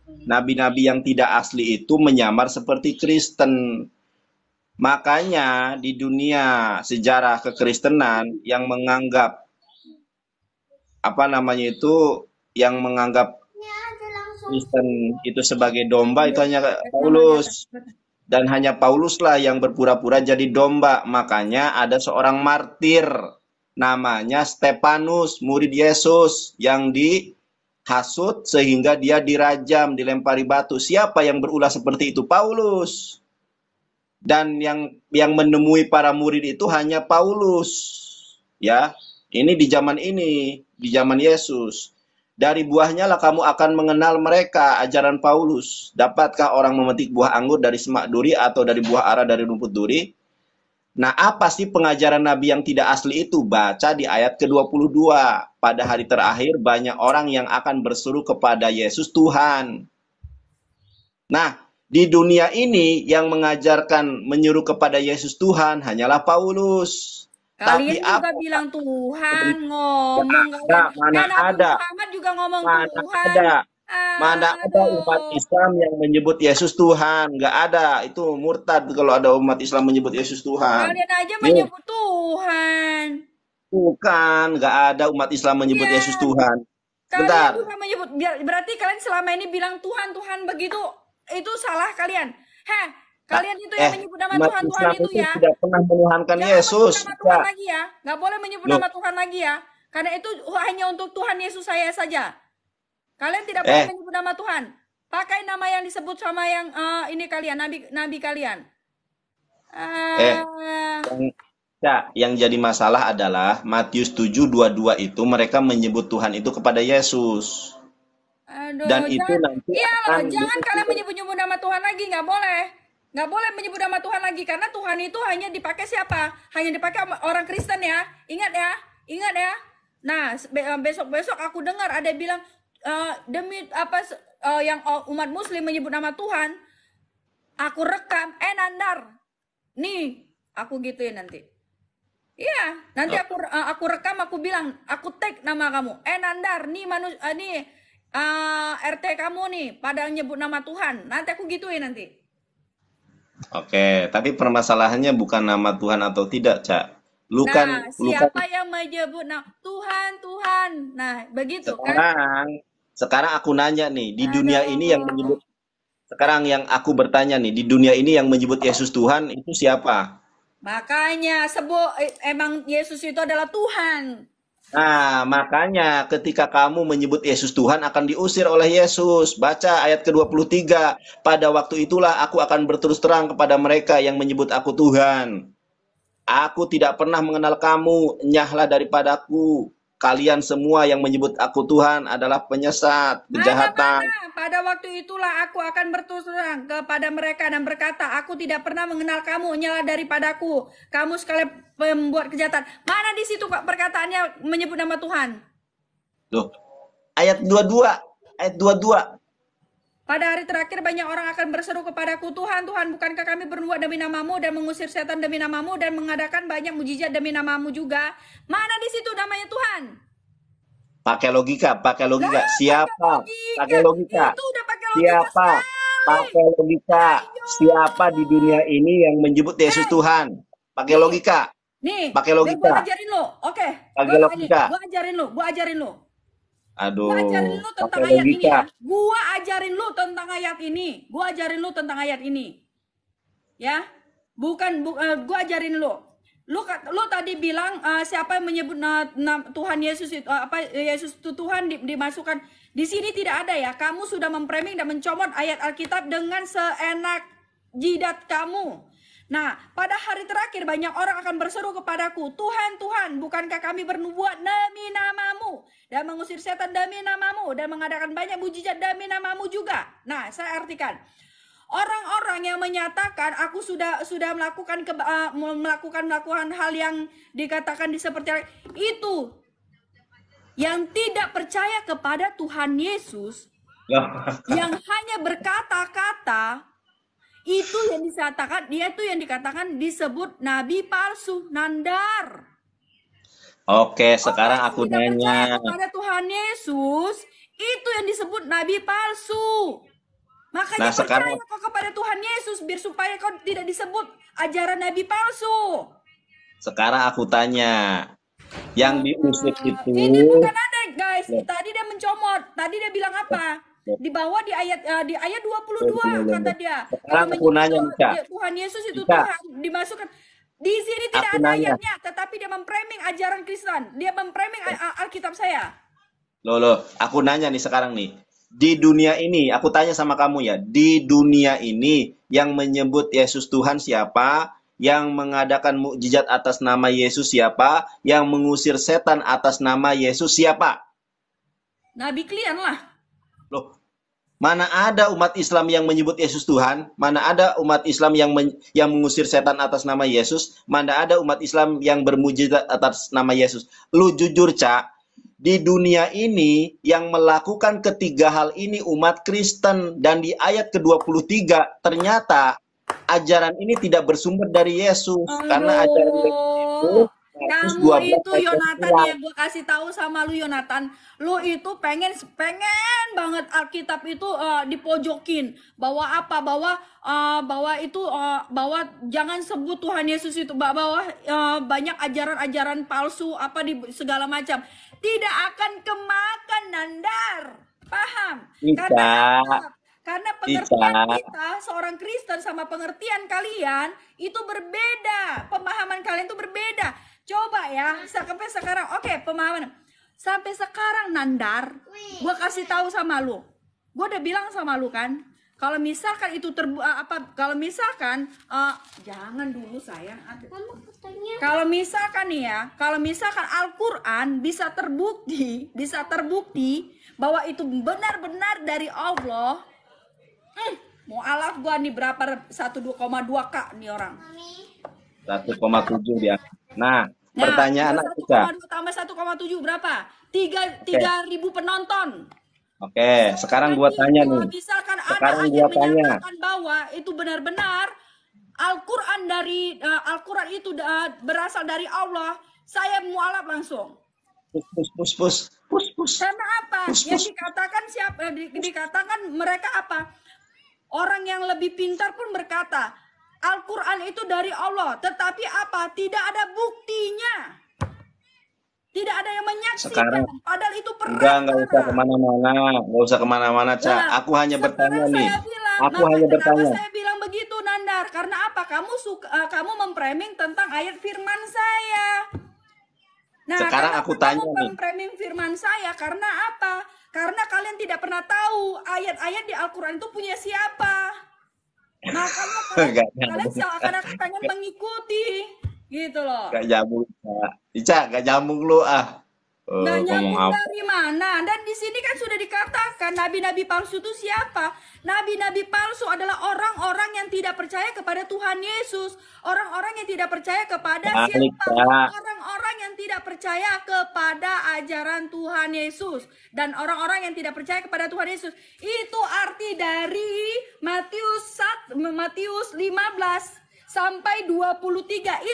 Nabi-nabi yang tidak asli itu menyamar seperti Kristen. Makanya di dunia sejarah kekristenan yang menganggap apa namanya itu yang menganggap Kristen itu sebagai domba itu hanya Paulus dan hanya Pauluslah yang berpura-pura jadi domba. Makanya ada seorang martir namanya Stepanus, murid Yesus yang dihasut sehingga dia dirajam, dilempari batu. Siapa yang berulah seperti itu? Paulus. Dan yang yang menemui para murid itu hanya Paulus. Ya, ini di zaman ini, di zaman Yesus. Dari buahnya lah kamu akan mengenal mereka, ajaran Paulus. Dapatkah orang memetik buah anggur dari semak duri atau dari buah ara dari rumput duri? Nah, apa sih pengajaran Nabi yang tidak asli itu? Baca di ayat ke-22. Pada hari terakhir, banyak orang yang akan berseru kepada Yesus Tuhan. Nah, di dunia ini yang mengajarkan menyuruh kepada Yesus Tuhan hanyalah Paulus. Kalian Tapi juga apa? bilang Tuhan iya. ngomong enggak mana Dan ada. Muhammad juga ngomong mana Tuhan. Ada. Mana ada umat Islam yang menyebut Yesus Tuhan? Gak ada. Itu murtad kalau ada umat Islam menyebut Yesus Tuhan. Kalian aja menyebut Nih. Tuhan. Bukan, gak ada umat Islam menyebut ya. Yesus Tuhan. Bentar. Kalian juga menyebut berarti kalian selama ini bilang Tuhan, Tuhan begitu itu salah kalian. Heh, Kalian itu yang eh, menyebut nama Tuhan, Tuhan itu ya. Tidak pernah menuhankan Jangan Yesus. Menyebut nama ya. Tuhan ya. lagi ya. Gak boleh menyebut Loh. nama Tuhan lagi ya. Karena itu hanya untuk Tuhan Yesus saya saja. Kalian tidak eh. boleh menyebut nama Tuhan. Pakai nama yang disebut sama yang uh, ini kalian, nabi nabi kalian. Uh, eh. Ah. Yang, ya, yang jadi masalah adalah Matius 7:22 itu mereka menyebut Tuhan itu kepada Yesus. Aduh, Dan jangan, itu nanti iyalah, akan jangan kalian menyebut-nyebut nama Tuhan lagi, nggak boleh nggak boleh menyebut nama Tuhan lagi karena Tuhan itu hanya dipakai siapa? Hanya dipakai orang Kristen ya. Ingat ya, ingat ya. Nah eh, besok besok aku dengar ada bilang e, demi apa eh, yang oh, umat Muslim menyebut nama Tuhan, aku rekam, eh Nandar, nih aku gituin nanti. Iya, nanti aku aku rekam, aku bilang, aku tag nama kamu, eh Nandar, nih manus, nih uh, RT kamu nih, pada nyebut nama Tuhan, nanti aku gituin nanti. Oke, tapi permasalahannya bukan nama Tuhan atau tidak, Cak. Lu kan Nah, kan siapa yang menyebut nah, Tuhan, Tuhan. Nah, begitu kan? sekarang sekarang aku nanya nih, di dunia ini yang menyebut sekarang yang aku bertanya nih, di dunia ini yang menyebut Yesus Tuhan itu siapa? Makanya sebut eh, emang Yesus itu adalah Tuhan. Nah, makanya ketika kamu menyebut Yesus Tuhan akan diusir oleh Yesus. Baca ayat ke-23. Pada waktu itulah aku akan berterus terang kepada mereka yang menyebut aku Tuhan. Aku tidak pernah mengenal kamu, nyahlah daripadaku kalian semua yang menyebut aku Tuhan adalah penyesat, kejahatan. Mana, mana? Pada waktu itulah aku akan bertusurang kepada mereka dan berkata, aku tidak pernah mengenal kamu, nyala daripadaku. Kamu sekali membuat kejahatan. Mana di situ perkataannya menyebut nama Tuhan? Loh, ayat 22, ayat 22. Pada hari terakhir banyak orang akan berseru kepadaku, Tuhan, Tuhan, bukankah kami bernubuat demi namamu dan mengusir setan demi namamu dan mengadakan banyak mujizat demi namamu juga? Mana di situ namanya Tuhan? Pakai logika, pakai logika. Nah, siapa? Pakai logika. Itu udah pakai logika. Siapa? Pakai logika. Siapa di dunia ini yang menyebut Yesus eh. Tuhan? Pakai logika. Nih, pakai logika. Gue ajarin lo. Oke. Okay. Pakai logika. Gue ajarin lo, gue ajarin lo. Aduh. Gua ajarin lu tentang ayat logika. ini. Gua ajarin lu tentang ayat ini. Gua ajarin lu tentang ayat ini. Ya. Bukan bu, uh, gua ajarin lu. Lu lu tadi bilang uh, siapa yang menyebut uh, Tuhan Yesus itu uh, apa Yesus itu Tuhan di, dimasukkan. Di sini tidak ada ya. Kamu sudah mempreming dan mencomot ayat Alkitab dengan seenak jidat kamu Nah, pada hari terakhir banyak orang akan berseru kepadaku, Tuhan, Tuhan, bukankah kami bernubuat demi namamu? Dan mengusir setan demi namamu, dan mengadakan banyak mujizat demi namamu juga. Nah, saya artikan, orang-orang yang menyatakan aku sudah sudah melakukan ke, uh, eh, melakukan melakukan hal yang dikatakan di seperti itu yang tidak percaya kepada Tuhan Yesus yang hanya berkata-kata itu yang dikatakan dia itu yang dikatakan disebut nabi palsu nandar oke sekarang aku nanya kepada Tuhan Yesus itu yang disebut nabi palsu makanya nah, sekarang kau kepada Tuhan Yesus biar supaya kau tidak disebut ajaran nabi palsu sekarang aku tanya yang ah, diusik itu ini bukan ada guys tadi dia mencomot tadi dia bilang apa di bawah di ayat uh, di ayat 22 iya, kata dia. Sekarang aku nanya Mika. Tuhan Yesus itu Mika. Tuhan dimasukkan di sini tidak aku ada nanya. ayatnya, tetapi dia mempreming ajaran Kristen. Dia mempreming Alkitab saya. Loh, loh, aku nanya nih sekarang nih. Di dunia ini, aku tanya sama kamu ya, di dunia ini yang menyebut Yesus Tuhan siapa? yang mengadakan mukjizat atas nama Yesus siapa? Yang mengusir setan atas nama Yesus siapa? Nabi kalian lah. Loh, Mana ada umat Islam yang menyebut Yesus Tuhan, mana ada umat Islam yang men, yang mengusir setan atas nama Yesus, mana ada umat Islam yang bermujizat atas nama Yesus. Lu jujur, Cak, di dunia ini yang melakukan ketiga hal ini umat Kristen dan di ayat ke-23 ternyata ajaran ini tidak bersumber dari Yesus Aduh. karena ajaran itu kamu itu Yonatan ya gue kasih tahu sama lu Yonatan, lu itu pengen pengen banget Alkitab itu uh, dipojokin. Bahwa apa? Bahwa uh, eh, bahwa itu uh, eh, bahwa jangan sebut Tuhan Yesus itu bahwa uh, banyak ajaran-ajaran palsu apa di segala macam. Tidak akan kemakan nandar. Paham? Tidak. Karena karena pengertian tidak. kita seorang Kristen sama pengertian kalian itu berbeda. Pemahaman kalian itu berbeda Coba ya, sampai sekarang. Oke, pemahaman. Sampai sekarang Nandar, gue kasih tahu sama lu. Gue udah bilang sama lu kan, kalau misalkan itu ter apa kalau misalkan uh, jangan dulu sayang kalau misalkan nih ya kalau misalkan Al-Qur'an bisa terbukti bisa terbukti bahwa itu benar-benar dari Allah hmm, mau alaf gua nih berapa 1,2 kak nih orang 1,7 dia Nah, nah pertanyaan kita. satu tambah tujuh berapa? tiga okay. ribu penonton. Oke, okay. sekarang gua tanya nih. Misalkan sekarang ada gua yang tanya. bahwa itu benar-benar Al-Qur'an dari uh, Al-Qur'an itu uh, berasal dari Allah, saya mualaf langsung. Pus pus pus pus pus pus. Karena apa? Pus, pus. Yang dikatakan siapa di, dikatakan mereka apa? Orang yang lebih pintar pun berkata, Al-Quran itu dari Allah, tetapi apa? Tidak ada buktinya. Tidak ada yang menyaksikan. Sekarang, Padahal itu perang. Enggak, enggak usah kemana-mana. Enggak usah kemana-mana, Cak. Nah, aku hanya bertanya nih. Bilang, aku nah, hanya bertanya. saya bilang begitu, Nandar? Karena apa? Kamu suka, uh, kamu memframing tentang ayat firman saya. Nah, sekarang aku tanya kamu nih. firman saya karena apa? Karena kalian tidak pernah tahu ayat-ayat di Al-Qur'an itu punya siapa makanya kalian, kalian seakan-akan pengen mengikuti gitu loh gak nyambung Ica gak nyambung lu ah Nggak uh, eh, ngomong dari mana? Dan di sini kan sudah dikatakan nabi-nabi palsu itu siapa? Nabi-nabi palsu adalah orang-orang yang tidak percaya kepada Tuhan Yesus, orang-orang yang tidak percaya kepada Balik, Orang-orang yang tidak percaya kepada ajaran Tuhan Yesus dan orang-orang yang tidak percaya kepada Tuhan Yesus. Itu arti dari Matius 1, Matius 15 sampai 23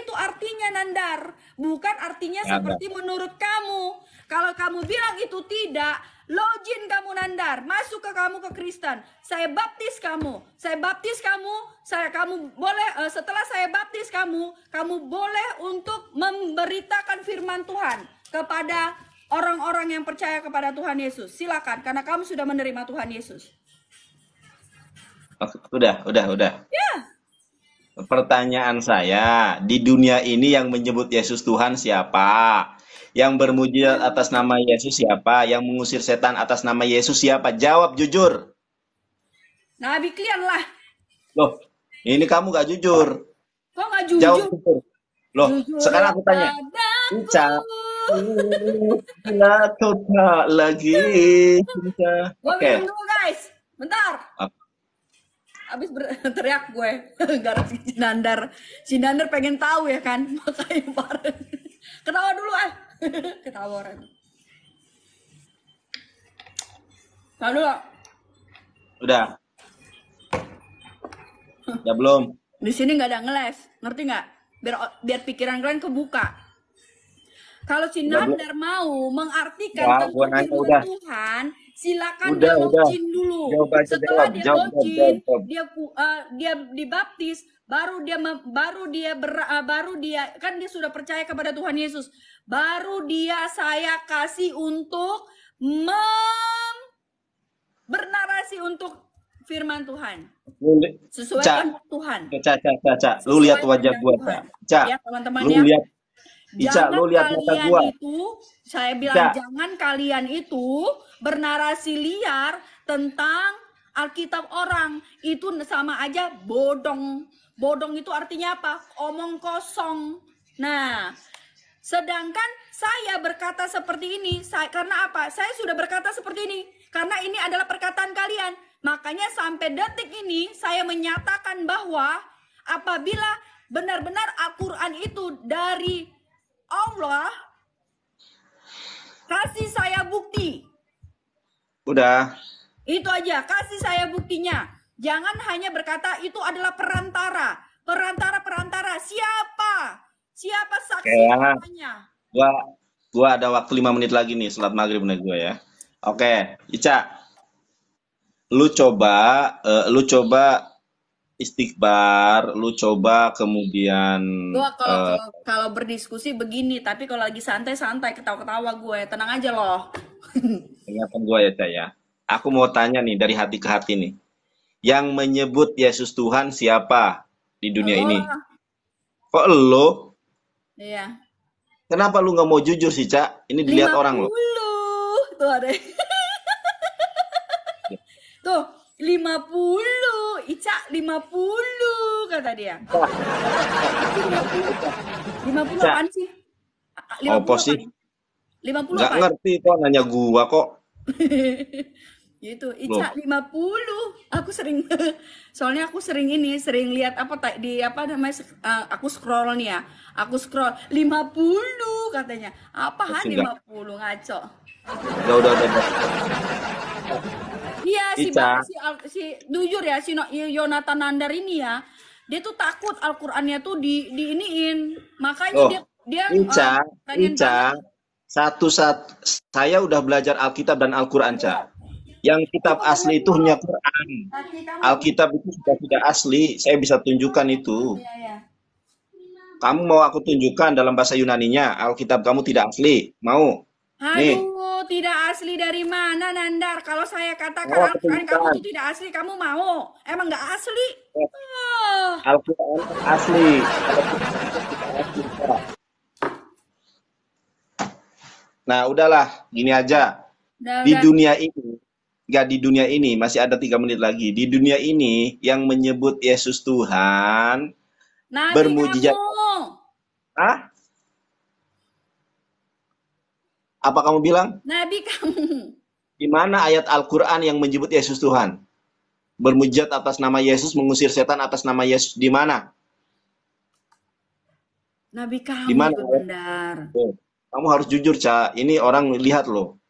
itu artinya nandar bukan artinya nandar. seperti menurut kamu kalau kamu bilang itu tidak login kamu nandar masuk ke kamu ke Kristen saya baptis kamu saya baptis kamu saya kamu boleh uh, setelah saya baptis kamu kamu boleh untuk memberitakan firman Tuhan kepada orang-orang yang percaya kepada Tuhan Yesus silakan karena kamu sudah menerima Tuhan Yesus udah udah udah ya Pertanyaan saya, di dunia ini yang menyebut Yesus Tuhan siapa? Yang bermujizat atas nama Yesus siapa? Yang mengusir setan atas nama Yesus siapa? Jawab jujur. Nabi kalian lah. Loh, ini kamu gak jujur. Kok gak jujur? Jawab jujur. Loh, jujur sekarang aku tanya. Ucap. Nah, lagi. Gue okay. dulu guys. Bentar. Oke abis ber- teriak gue garap si Nandar si Nandar pengen tahu ya kan makanya bareng ketawa dulu ah ketawa orang lalu dulu udah ya belum di sini nggak ada ngeles ngerti nggak biar biar pikiran kalian kebuka kalau si Nandar mau mengartikan ya, tentang Tuhan silakan udah, dia login dulu. Jawab Setelah jawab, dia jawab, login, jawab, jawab. dia uh, dia dibaptis, baru dia baru dia ber, uh, baru dia kan dia sudah percaya kepada Tuhan Yesus. Baru dia saya kasih untuk mem bernarasi untuk firman Tuhan. Sesuai cak. Tuhan. Cak, cak, cak, cak. Lu lihat wajah gua, Cak. Cak. Ya, teman-teman lu ya. Lihat, Ica, lu lihat mata gua. Itu saya bilang jangan kalian itu bernarasi liar tentang Alkitab orang itu sama aja bodong. Bodong itu artinya apa? Omong kosong. Nah, sedangkan saya berkata seperti ini, saya, karena apa? Saya sudah berkata seperti ini, karena ini adalah perkataan kalian. Makanya sampai detik ini saya menyatakan bahwa apabila benar-benar Al-Quran itu dari Allah Kasih saya bukti. Udah. Itu aja, kasih saya buktinya. Jangan hanya berkata itu adalah perantara. Perantara-perantara, siapa? Siapa saksi ah. Gua, gua ada waktu 5 menit lagi nih, selat maghrib menurut gue ya. Oke, Ica. Lu coba, uh, lu coba istighbar, lu coba kemudian gua kalau, uh, kalau berdiskusi begini, tapi kalau lagi santai-santai ketawa-ketawa gue, ya. tenang aja loh. Ingatkan gue ya, Caya. Aku mau tanya nih dari hati ke hati nih. Yang menyebut Yesus Tuhan siapa di dunia oh. ini? Kok lo? Iya. Kenapa lu nggak mau jujur sih, Cak? Ini dilihat 50. orang lo. Tuh ada. Tuh, lima puluh. Ica 50 kata dia. 50. 50 apaan sih? 50 apa sih? 50 Nggak apaan? ngerti kok nanya gua kok. gitu Ica Loh. 50 aku sering soalnya aku sering ini sering lihat apa di apa namanya uh, aku scroll nih ya aku scroll 50 katanya apaan 50 ngaco ya udah udah udah, udah. si, Ica. si, si jujur ya si Yonatan Nandar ini ya dia tuh takut Al-Qur'annya tuh di di iniin makanya oh, dia dia Ica, uh, Ica satu satu saya udah belajar Alkitab dan Al-Qur'an Yang kitab oh, asli itu hanya Quran. Alkitab itu sudah tidak asli, saya bisa tunjukkan itu. Iya, iya. Kamu mau aku tunjukkan dalam bahasa Yunaninya, Alkitab kamu tidak asli, mau? Aduh. Nih tidak asli dari mana Nandar? Kalau saya katakan oh, Al-Quran kamu itu tidak asli, kamu mau? Emang nggak asli? Eh, oh. al asli. Nah udahlah, gini aja. Udah, di udah. dunia ini, nggak di dunia ini, masih ada tiga menit lagi. Di dunia ini yang menyebut Yesus Tuhan, Nabi bermujizat. Kamu. Apa kamu bilang? Nabi kamu. Di mana ayat Al-Quran yang menyebut Yesus Tuhan? Bermujat atas nama Yesus, mengusir setan atas nama Yesus. Di mana? Nabi kamu Dimana? itu benar. Kamu harus jujur, Ca. Ini orang lihat loh.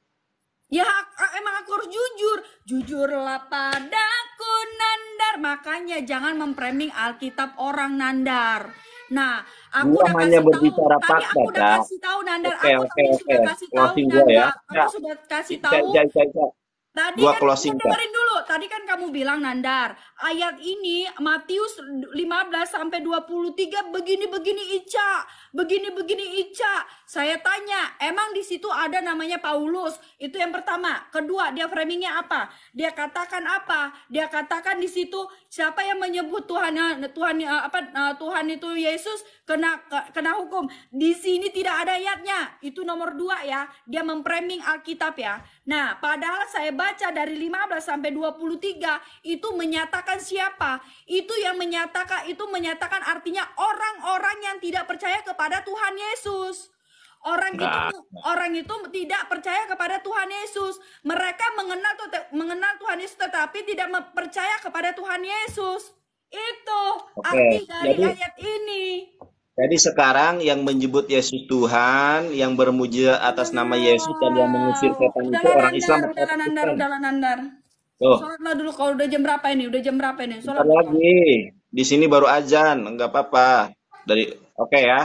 Ya, emang aku harus jujur. Jujurlah padaku, Nandar. Makanya jangan mempreming Alkitab orang Nandar. Nah, Aku udah hanya kasih berbicara tahu, fakta, aku udah kasih tahu Nandar, okay, aku okay, sudah okay. kasih closing tahu ya. aku sudah kasih tahu. jai, jai, jai, Tadi gua kan closing, dengerin dulu, tadi kan kamu bilang Nandar, ayat ini Matius 15 sampai 23 begini-begini Ica, begini-begini Ica. Saya tanya, emang di situ ada namanya Paulus? Itu yang pertama. Kedua, dia framingnya apa? Dia katakan apa? Dia katakan di situ siapa yang menyebut Tuhan Tuhan eh, apa eh, Tuhan itu Yesus kena kena hukum. Di sini tidak ada ayatnya. Itu nomor dua ya. Dia memframing Alkitab ya. Nah, padahal saya baca dari 15 sampai 23 itu menyatakan menyatakan siapa? Itu yang menyatakan itu menyatakan artinya orang-orang yang tidak percaya kepada Tuhan Yesus. Orang nah. itu orang itu tidak percaya kepada Tuhan Yesus. Mereka mengenal mengenal Tuhan Yesus tetapi tidak percaya kepada Tuhan Yesus. Itu okay. arti dari jadi, ayat ini. Jadi sekarang yang menyebut Yesus Tuhan, yang bermuja atas nama Yesus dan yang mengusir setan itu orang Islam. Udah, nandar. Tuh. Sholatlah dulu kalau udah jam berapa ini? Udah jam berapa ini? Sholat lagi. Di sini baru azan, enggak apa-apa. Dari oke okay ya.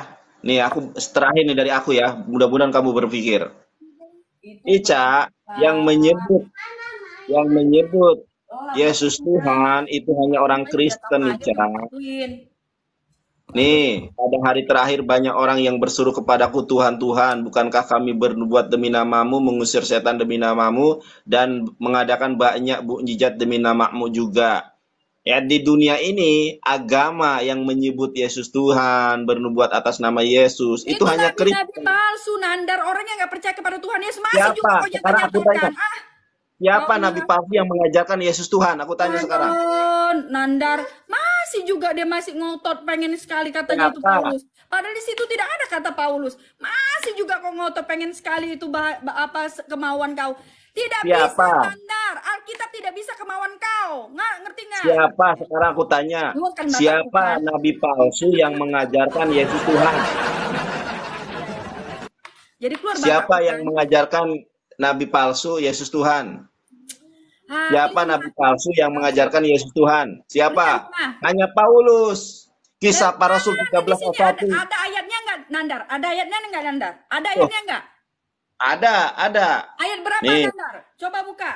Nih aku terakhir nih dari aku ya. Mudah-mudahan kamu berpikir. Ica yang menyebut yang menyebut Yesus Tuhan itu hanya orang Kristen Ica. Nih, pada hari terakhir banyak orang yang bersuruh kepadaku, Tuhan, Tuhan, bukankah kami bernubuat demi namamu, mengusir setan demi namamu, dan mengadakan banyak mukjizat demi namamu juga. Ya, di dunia ini, agama yang menyebut Yesus Tuhan, bernubuat atas nama Yesus, itu, itu hanya nabi, Kristen. Nabi palsu, nandar, orang yang gak percaya kepada Tuhan Yesus, masih Siapa? juga kau jatuh Ah. Siapa Nabi palsu yang mengajarkan Yesus Tuhan? Aku tanya Aduh, sekarang. Nandar masih juga dia masih ngotot pengen sekali katanya Kenapa? itu Paulus. Padahal di situ tidak ada kata Paulus. Masih juga kau ngotot pengen sekali itu bah, apa kemauan kau. Tidak Siapa? bisa Nandar. Alkitab tidak bisa kemauan kau. Nggak ngerti nggak? Siapa sekarang aku tanya? Bukan, Siapa Nabi palsu yang mengajarkan Yesus Tuhan? Jadi keluar Siapa yang kan? mengajarkan nabi palsu Yesus Tuhan? Hai. Ah, Siapa iya. nabi palsu yang mengajarkan Yesus Tuhan? Siapa? Benar. Hanya Paulus. Kisah Benar. para rasul 13 ayat Ada, ada ayatnya enggak, Nandar? Ada ayatnya enggak, Nandar? Ada oh. ayatnya enggak? Oh. Ada, ada. Ayat berapa, Nih. Nandar? Coba buka.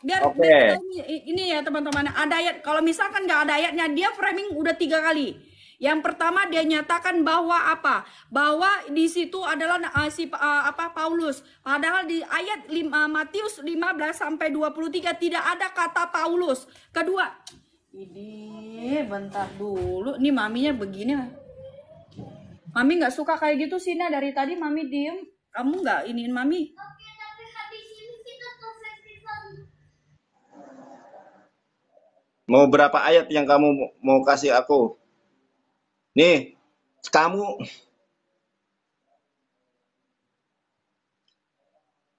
Biar, okay. ini, ya teman-teman. Ada ayat. Kalau misalkan enggak ada ayatnya, dia framing udah tiga kali yang pertama dia nyatakan bahwa apa? Bahwa di situ adalah uh, si uh, apa Paulus. Padahal di ayat 5, uh, eh, Matius 15 sampai 23 tidak ada kata Paulus. Kedua, ini bentar dulu. Nih maminya begini. Mami nggak suka kayak gitu sih. Nah dari tadi mami diem. Kamu nggak iniin mami? Oke, tapi habis ini kita Mau berapa ayat yang kamu mau kasih aku? Nih, kamu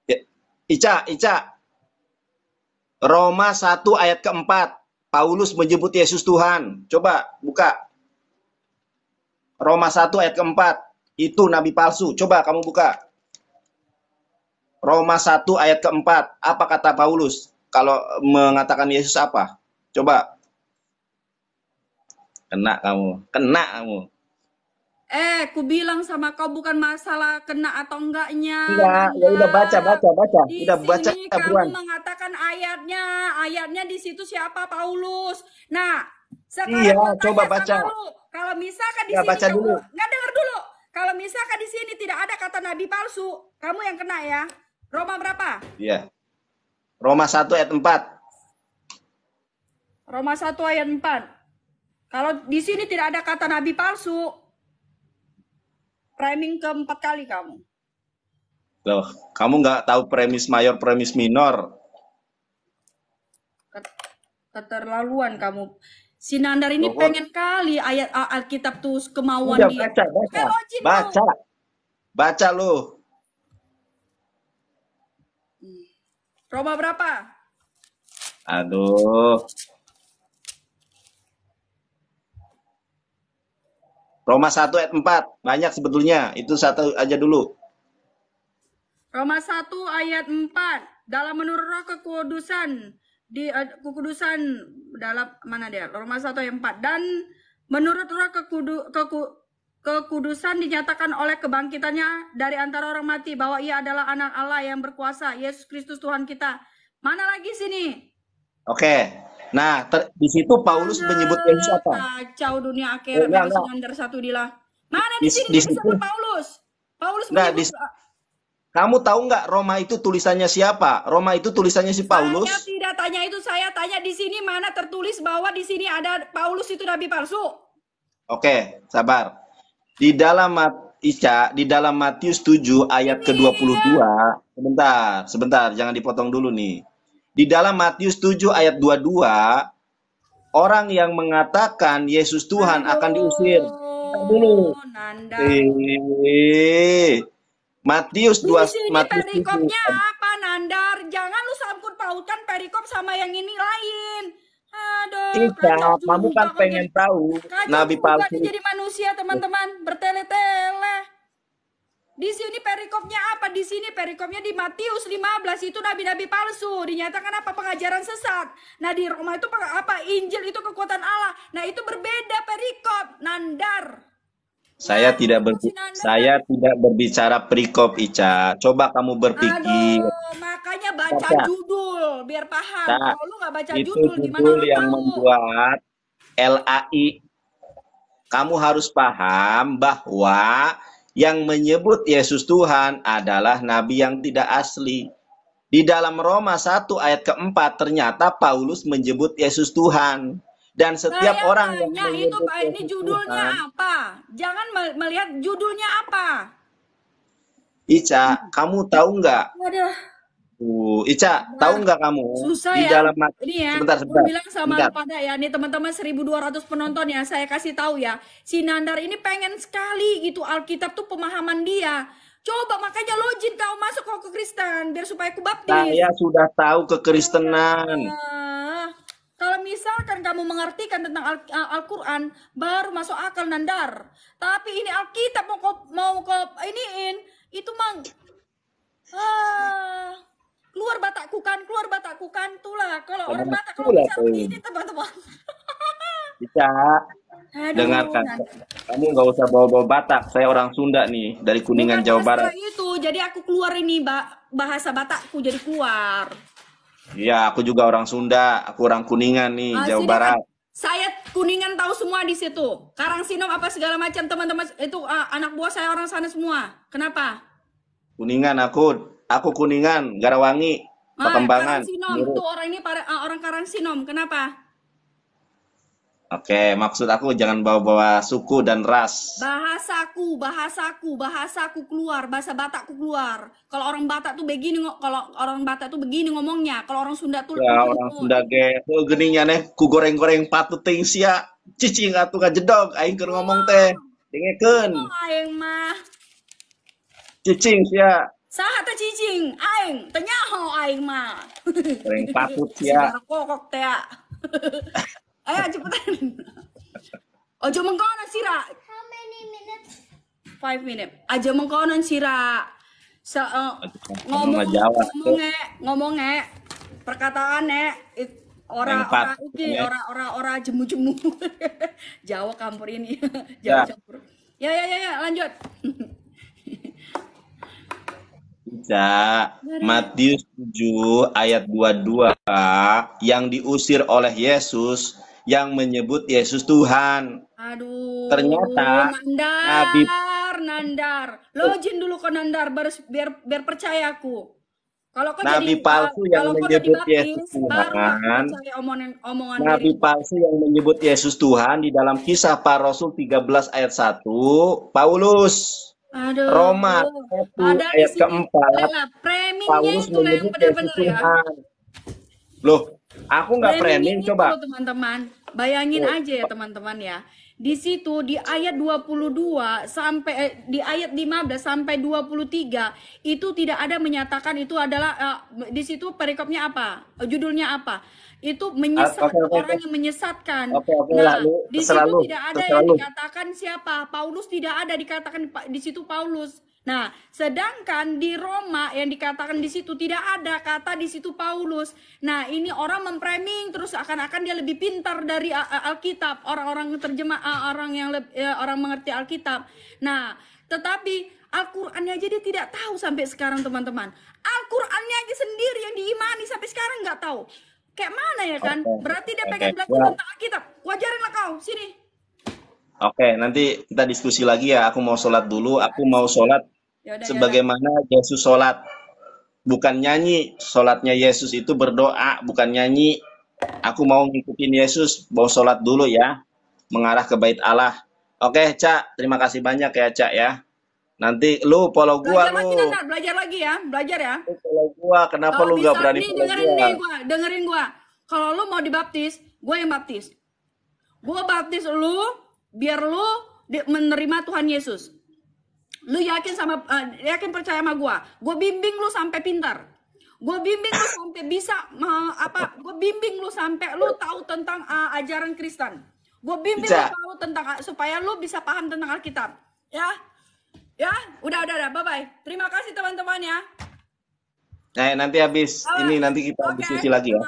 ya, Ica, Ica. Roma 1 ayat keempat. Paulus menyebut Yesus Tuhan. Coba buka. Roma 1 ayat keempat. Itu nabi palsu. Coba kamu buka. Roma 1 ayat keempat. Apa kata Paulus kalau mengatakan Yesus apa? Coba Kena kamu. Kena kamu. Eh, ku bilang sama kau bukan masalah kena atau enggaknya. Iya, ya udah baca, baca, baca. Di udah sini baca, kamu tabuan. mengatakan ayatnya, ayatnya di situ siapa Paulus. Nah, sekarang iya, coba baca. Lu, kalau misalkan di ya, sini baca kamu, dulu. Enggak dengar dulu. Kalau misalkan di sini tidak ada kata nabi palsu, kamu yang kena ya. Roma berapa? Iya. Roma 1 ayat 4. Roma 1 ayat 4. Kalau di sini tidak ada kata nabi palsu, priming keempat kali kamu. Loh, kamu nggak tahu premis mayor, premis minor. Keterlaluan kamu. Sinandar ini Loh, pengen kali ayat Alkitab tuh kemauan Udah, iya, dia. Baca, baca. Eh, baca. Baca lu. Hmm. Roma berapa? Aduh. Roma 1 ayat 4. Banyak sebetulnya. Itu satu aja dulu. Roma 1 ayat 4. Dalam menurut roh kekudusan di eh, kekudusan dalam mana dia? Roma 1 ayat 4. Dan menurut roh kekudu, keku, kekudusan dinyatakan oleh kebangkitannya dari antara orang mati bahwa ia adalah anak Allah yang berkuasa, Yesus Kristus Tuhan kita. Mana lagi sini? Oke. Nah, di situ Paulus mana menyebut Yesus apa? Kacau nah, dunia akhirat oh, harus nyandar satu dilah. Mana di, di sini di Paulus? Paulus nah, menyebut, di, kamu tahu nggak Roma itu tulisannya siapa? Roma itu tulisannya si Paulus. Saya tidak tanya itu, saya tanya di sini mana tertulis bahwa di sini ada Paulus itu nabi palsu. Oke, sabar. Di dalam Ica, di dalam Matius 7 ayat ke-22, sebentar, sebentar, jangan dipotong dulu nih. Di dalam Matius 7 ayat 22, orang yang mengatakan Yesus Tuhan Aduh, akan diusir. Dulu. Eh, Matius 2 Matius perikopnya apa Nandar? Jangan lu sangkut pautkan perikop sama yang ini lain. Aduh, Ika, kamu kan pengen tahu Nabi palsu. Jadi manusia teman-teman bertele-tele. Di sini perikopnya apa? Di sini perikopnya di Matius 15 itu nabi-nabi palsu. Dinyatakan apa? Pengajaran sesat. Nah di Roma itu apa? Injil itu kekuatan Allah. Nah itu berbeda perikop. Nandar. Saya nah, tidak ber saya tidak berbicara perikop Ica. Coba kamu berpikir. Aduh, makanya baca judul biar paham. Nah, Kalau lu nggak baca itu judul, gimana yang membuat LAI. Kamu harus paham bahwa yang menyebut Yesus Tuhan adalah nabi yang tidak asli. Di dalam Roma 1 ayat keempat ternyata Paulus menyebut Yesus Tuhan. Dan setiap Saya orang yang menyebut itu Pak Yesus ini judulnya Tuhan, apa? Jangan melihat judulnya apa. Ica, kamu tahu nggak? Waduh Uh, Ica, nah, tahu nggak kamu susah di ya. dalam ini ya. Sebentar, sebentar. bilang sama sebentar. pada ya, nih teman-teman 1200 penonton ya, saya kasih tahu ya. Si Nandar ini pengen sekali gitu Alkitab tuh pemahaman dia. Coba makanya lojin kau masuk kau ke Kristen biar supaya aku baptis. Saya sudah tahu Kristenan. Nah, kalau misalkan kamu mengartikan tentang Al-Qur'an Al baru masuk akal Nandar. Tapi ini Alkitab mau kau, mau kau iniin itu mang ah keluar kan, kan. batak kukan, keluar batak kukan. Itulah kalau orang batak kalau bisa begini teman-teman. Bisa. Aduh, Dengarkan, nanti. kamu nggak usah bawa-bawa Batak. Saya orang Sunda nih dari Kuningan Bukan Jawa Barat. Itu, jadi aku keluar ini bahasa Batakku jadi keluar. Iya, aku juga orang Sunda, aku orang Kuningan nih ah, Jawa Barat. Kan? Saya Kuningan tahu semua di situ. Karang Sinom apa segala macam teman-teman itu uh, anak buah saya orang sana semua. Kenapa? Kuningan aku aku Kuningan, Garawangi, ah, Perkembangan. Karangsinom, itu orang ini para, uh, orang Karangsinom. Kenapa? Oke, maksud aku jangan bawa-bawa suku dan ras. Bahasaku, bahasaku, bahasaku keluar, bahasa Batakku keluar. Kalau orang Batak tuh begini, kalau orang Batak tuh begini ngomongnya. Kalau orang Sunda tuh Ya, orang Sunda ge, tuh geninya nih, ku goreng-goreng patut ting sia, cici nggak tuh jedog, aing keur ngomong teh. Dengekeun. aing mah. Cicing sia. Sahat ta cicing, aing, tanya ho aing ma, Ring patut ya. Kokok teh. Ya. Ayo cepetan. Ojo mengkonon sira. How many minutes? Five minutes. Aja mengkonon sira. Sa uh, ngomong ngomong-ngomong, ngomongnya perkataannya ora orang iki ya. ora ora ora jemu jemu Jawa kampur ini Jawa ya. campur ya ya ya, ya lanjut tidak. Matius 7 ayat 22 yang diusir oleh Yesus yang menyebut Yesus Tuhan. Aduh. Ternyata nandar, Nabi nandar. Login dulu ke nandar baru biar biar percaya aku. Kalau kau Nabi jadi, palsu yang menyebut Yesus Tuhan. Omongan, omongan Nabi diri. palsu yang menyebut Yesus Tuhan di dalam kisah para rasul 13 ayat 1, Paulus Aduh. Roma 1 ayat keempat. Paulus yang benar-benar Ya? Loh, aku nggak framing coba. Teman-teman, bayangin oh. aja ya teman-teman ya. Di situ di ayat 22 sampai eh, di ayat 15 sampai 23 itu tidak ada menyatakan itu adalah eh, di situ perikopnya apa? Judulnya apa? itu ah, menyesat okay, okay, orang yang menyesatkan. Okay, okay, nah, lalu, di situ tidak ada yang dikatakan siapa. Paulus tidak ada dikatakan di situ Paulus. Nah, sedangkan di Roma yang dikatakan di situ tidak ada kata di situ Paulus. Nah, ini orang mempreming terus akan-akan dia lebih pintar dari Alkitab, orang-orang terjemah orang yang lebih, ya, orang mengerti Alkitab. Nah, tetapi Al-Qur'annya aja tidak tahu sampai sekarang, teman-teman. Al-Qur'annya aja sendiri yang diimani sampai sekarang nggak tahu. Kayak mana ya kan? Okay. Berarti dia pengen okay. belajar tentang Alkitab. Wajarin lah kau, sini. Oke, okay, nanti kita diskusi lagi ya. Aku mau sholat dulu. Aku mau sholat yaudah, ya sebagaimana yaudah. Yesus sholat. Bukan nyanyi. Sholatnya Yesus itu berdoa, bukan nyanyi. Aku mau ngikutin Yesus. Mau sholat dulu ya. Mengarah ke bait Allah. Oke, okay, Cak. Terima kasih banyak ya, Cak ya. Nanti lu follow gua belajar lu. Lagi, nanti, belajar lagi ya, belajar ya. Lu follow gua, kenapa oh, lu gak berani follow dengerin gua? Nih, gua? Dengerin gua. Kalau lu mau dibaptis, gua yang baptis. Gua baptis lu biar lu menerima Tuhan Yesus. Lu yakin sama uh, yakin percaya sama gua. Gua bimbing lu sampai pintar. Gue bimbing lu sampai bisa uh, apa? Gue bimbing lu sampai lu tahu tentang uh, ajaran Kristen. Gue bimbing lu tahu tentang eh, supaya lu bisa paham tentang Alkitab. Ya, Ya, udah udah udah, bye bye. Terima kasih teman-teman ya. Nah, nanti habis oh, ini nanti kita okay. diskusi lagi ya.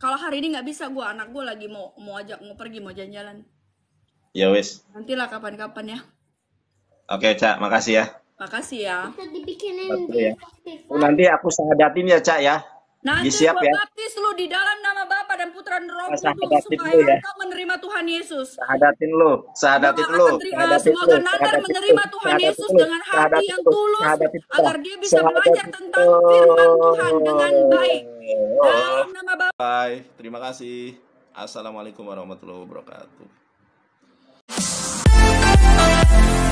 kalau hari ini nggak bisa, gua anak gua lagi mau mau ajak mau pergi mau jalan-jalan. Ya wes. Nantilah kapan-kapan ya. Oke, okay, Cak, makasih ya. Makasih ya. ya. Nanti aku sadatin ya, Cak ya. Nanti Disiap, gua ya. baptis lu di dalam nama Bapak dan putra neraka supaya ya. menerima Tuhan Yesus. Sahadatin lu, sahadatin lu. Semoga Nadar menerima Tuhan Yesus dengan hati yang tulus agar dia bisa belajar tentang firman Tuhan dengan baik. Dalam nama Bapa. Bye, terima kasih. Assalamualaikum warahmatullahi wabarakatuh.